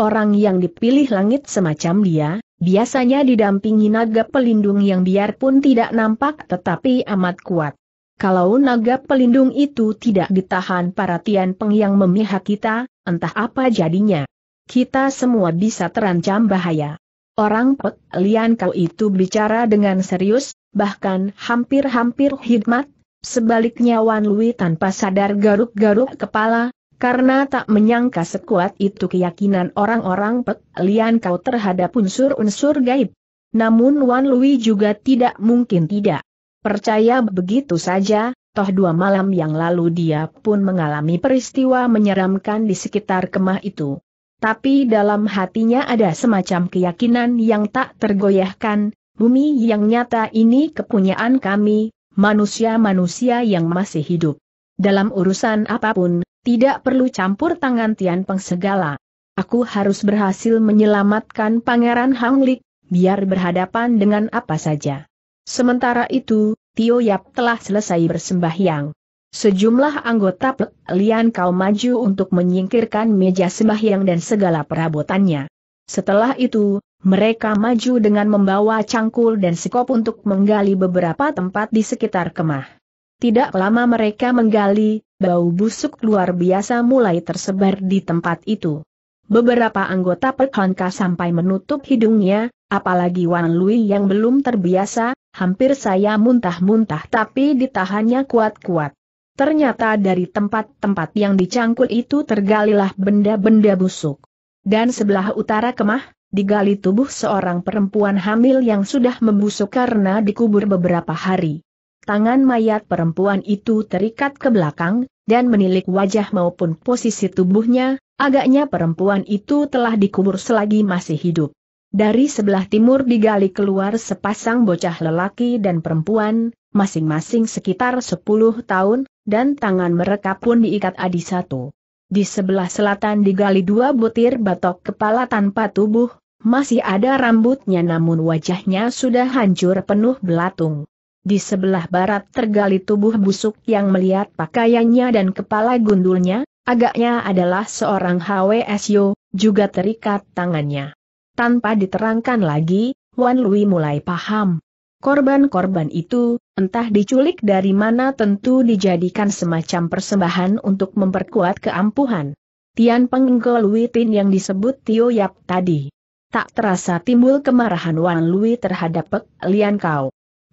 orang yang dipilih langit semacam dia, Biasanya didampingi naga pelindung yang biarpun tidak nampak tetapi amat kuat. Kalau naga pelindung itu tidak ditahan para Tian Peng yang memihak kita, entah apa jadinya. Kita semua bisa terancam bahaya. Orang Pek Lian Kau itu bicara dengan serius, bahkan hampir-hampir hikmat, sebaliknya Wan Lui tanpa sadar garuk-garuk kepala, karena tak menyangka sekuat itu keyakinan orang-orang Pek Lian Kau terhadap unsur-unsur gaib. Namun Wan Lui juga tidak mungkin tidak. Percaya begitu saja, toh dua malam yang lalu dia pun mengalami peristiwa menyeramkan di sekitar kemah itu. Tapi dalam hatinya ada semacam keyakinan yang tak tergoyahkan, bumi yang nyata ini kepunyaan kami, manusia-manusia yang masih hidup. Dalam urusan apapun, tidak perlu campur tangan Tian Peng segala. Aku harus berhasil menyelamatkan Pangeran Hang Lik, biar berhadapan dengan apa saja. Sementara itu, Tio Yap telah selesai bersembahyang. Sejumlah anggota Pek Lian Kau maju untuk menyingkirkan meja sembahyang dan segala perabotannya. Setelah itu, mereka maju dengan membawa cangkul dan sekop untuk menggali beberapa tempat di sekitar kemah. Tidak lama mereka menggali, bau busuk luar biasa mulai tersebar di tempat itu. Beberapa anggota Pekhanka sampai menutup hidungnya, apalagi Wan Lui yang belum terbiasa, hampir saya muntah-muntah tapi ditahannya kuat-kuat. Ternyata dari tempat-tempat yang dicangkul itu tergalilah benda-benda busuk. Dan sebelah utara kemah, digali tubuh seorang perempuan hamil yang sudah membusuk karena dikubur beberapa hari tangan mayat perempuan itu terikat ke belakang, dan menilik wajah maupun posisi tubuhnya, agaknya perempuan itu telah dikubur selagi masih hidup. Dari sebelah timur digali keluar sepasang bocah lelaki dan perempuan, masing-masing sekitar 10 tahun, dan tangan mereka pun diikat adi satu. Di sebelah selatan digali dua butir batok kepala tanpa tubuh, masih ada rambutnya namun wajahnya sudah hancur penuh belatung. Di sebelah barat tergali tubuh busuk yang melihat pakaiannya dan kepala gundulnya, agaknya adalah seorang HWSyo, juga terikat tangannya. Tanpa diterangkan lagi, Wan Lui mulai paham. Korban-korban itu, entah diculik dari mana tentu dijadikan semacam persembahan untuk memperkuat keampuhan. Tian Penggol Tin yang disebut Tio Yap tadi. Tak terasa timbul kemarahan Wan Lui terhadap Pek Lian Kau.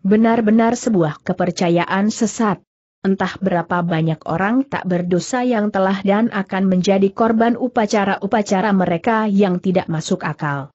Benar-benar sebuah kepercayaan sesat. Entah berapa banyak orang tak berdosa yang telah dan akan menjadi korban upacara-upacara mereka yang tidak masuk akal.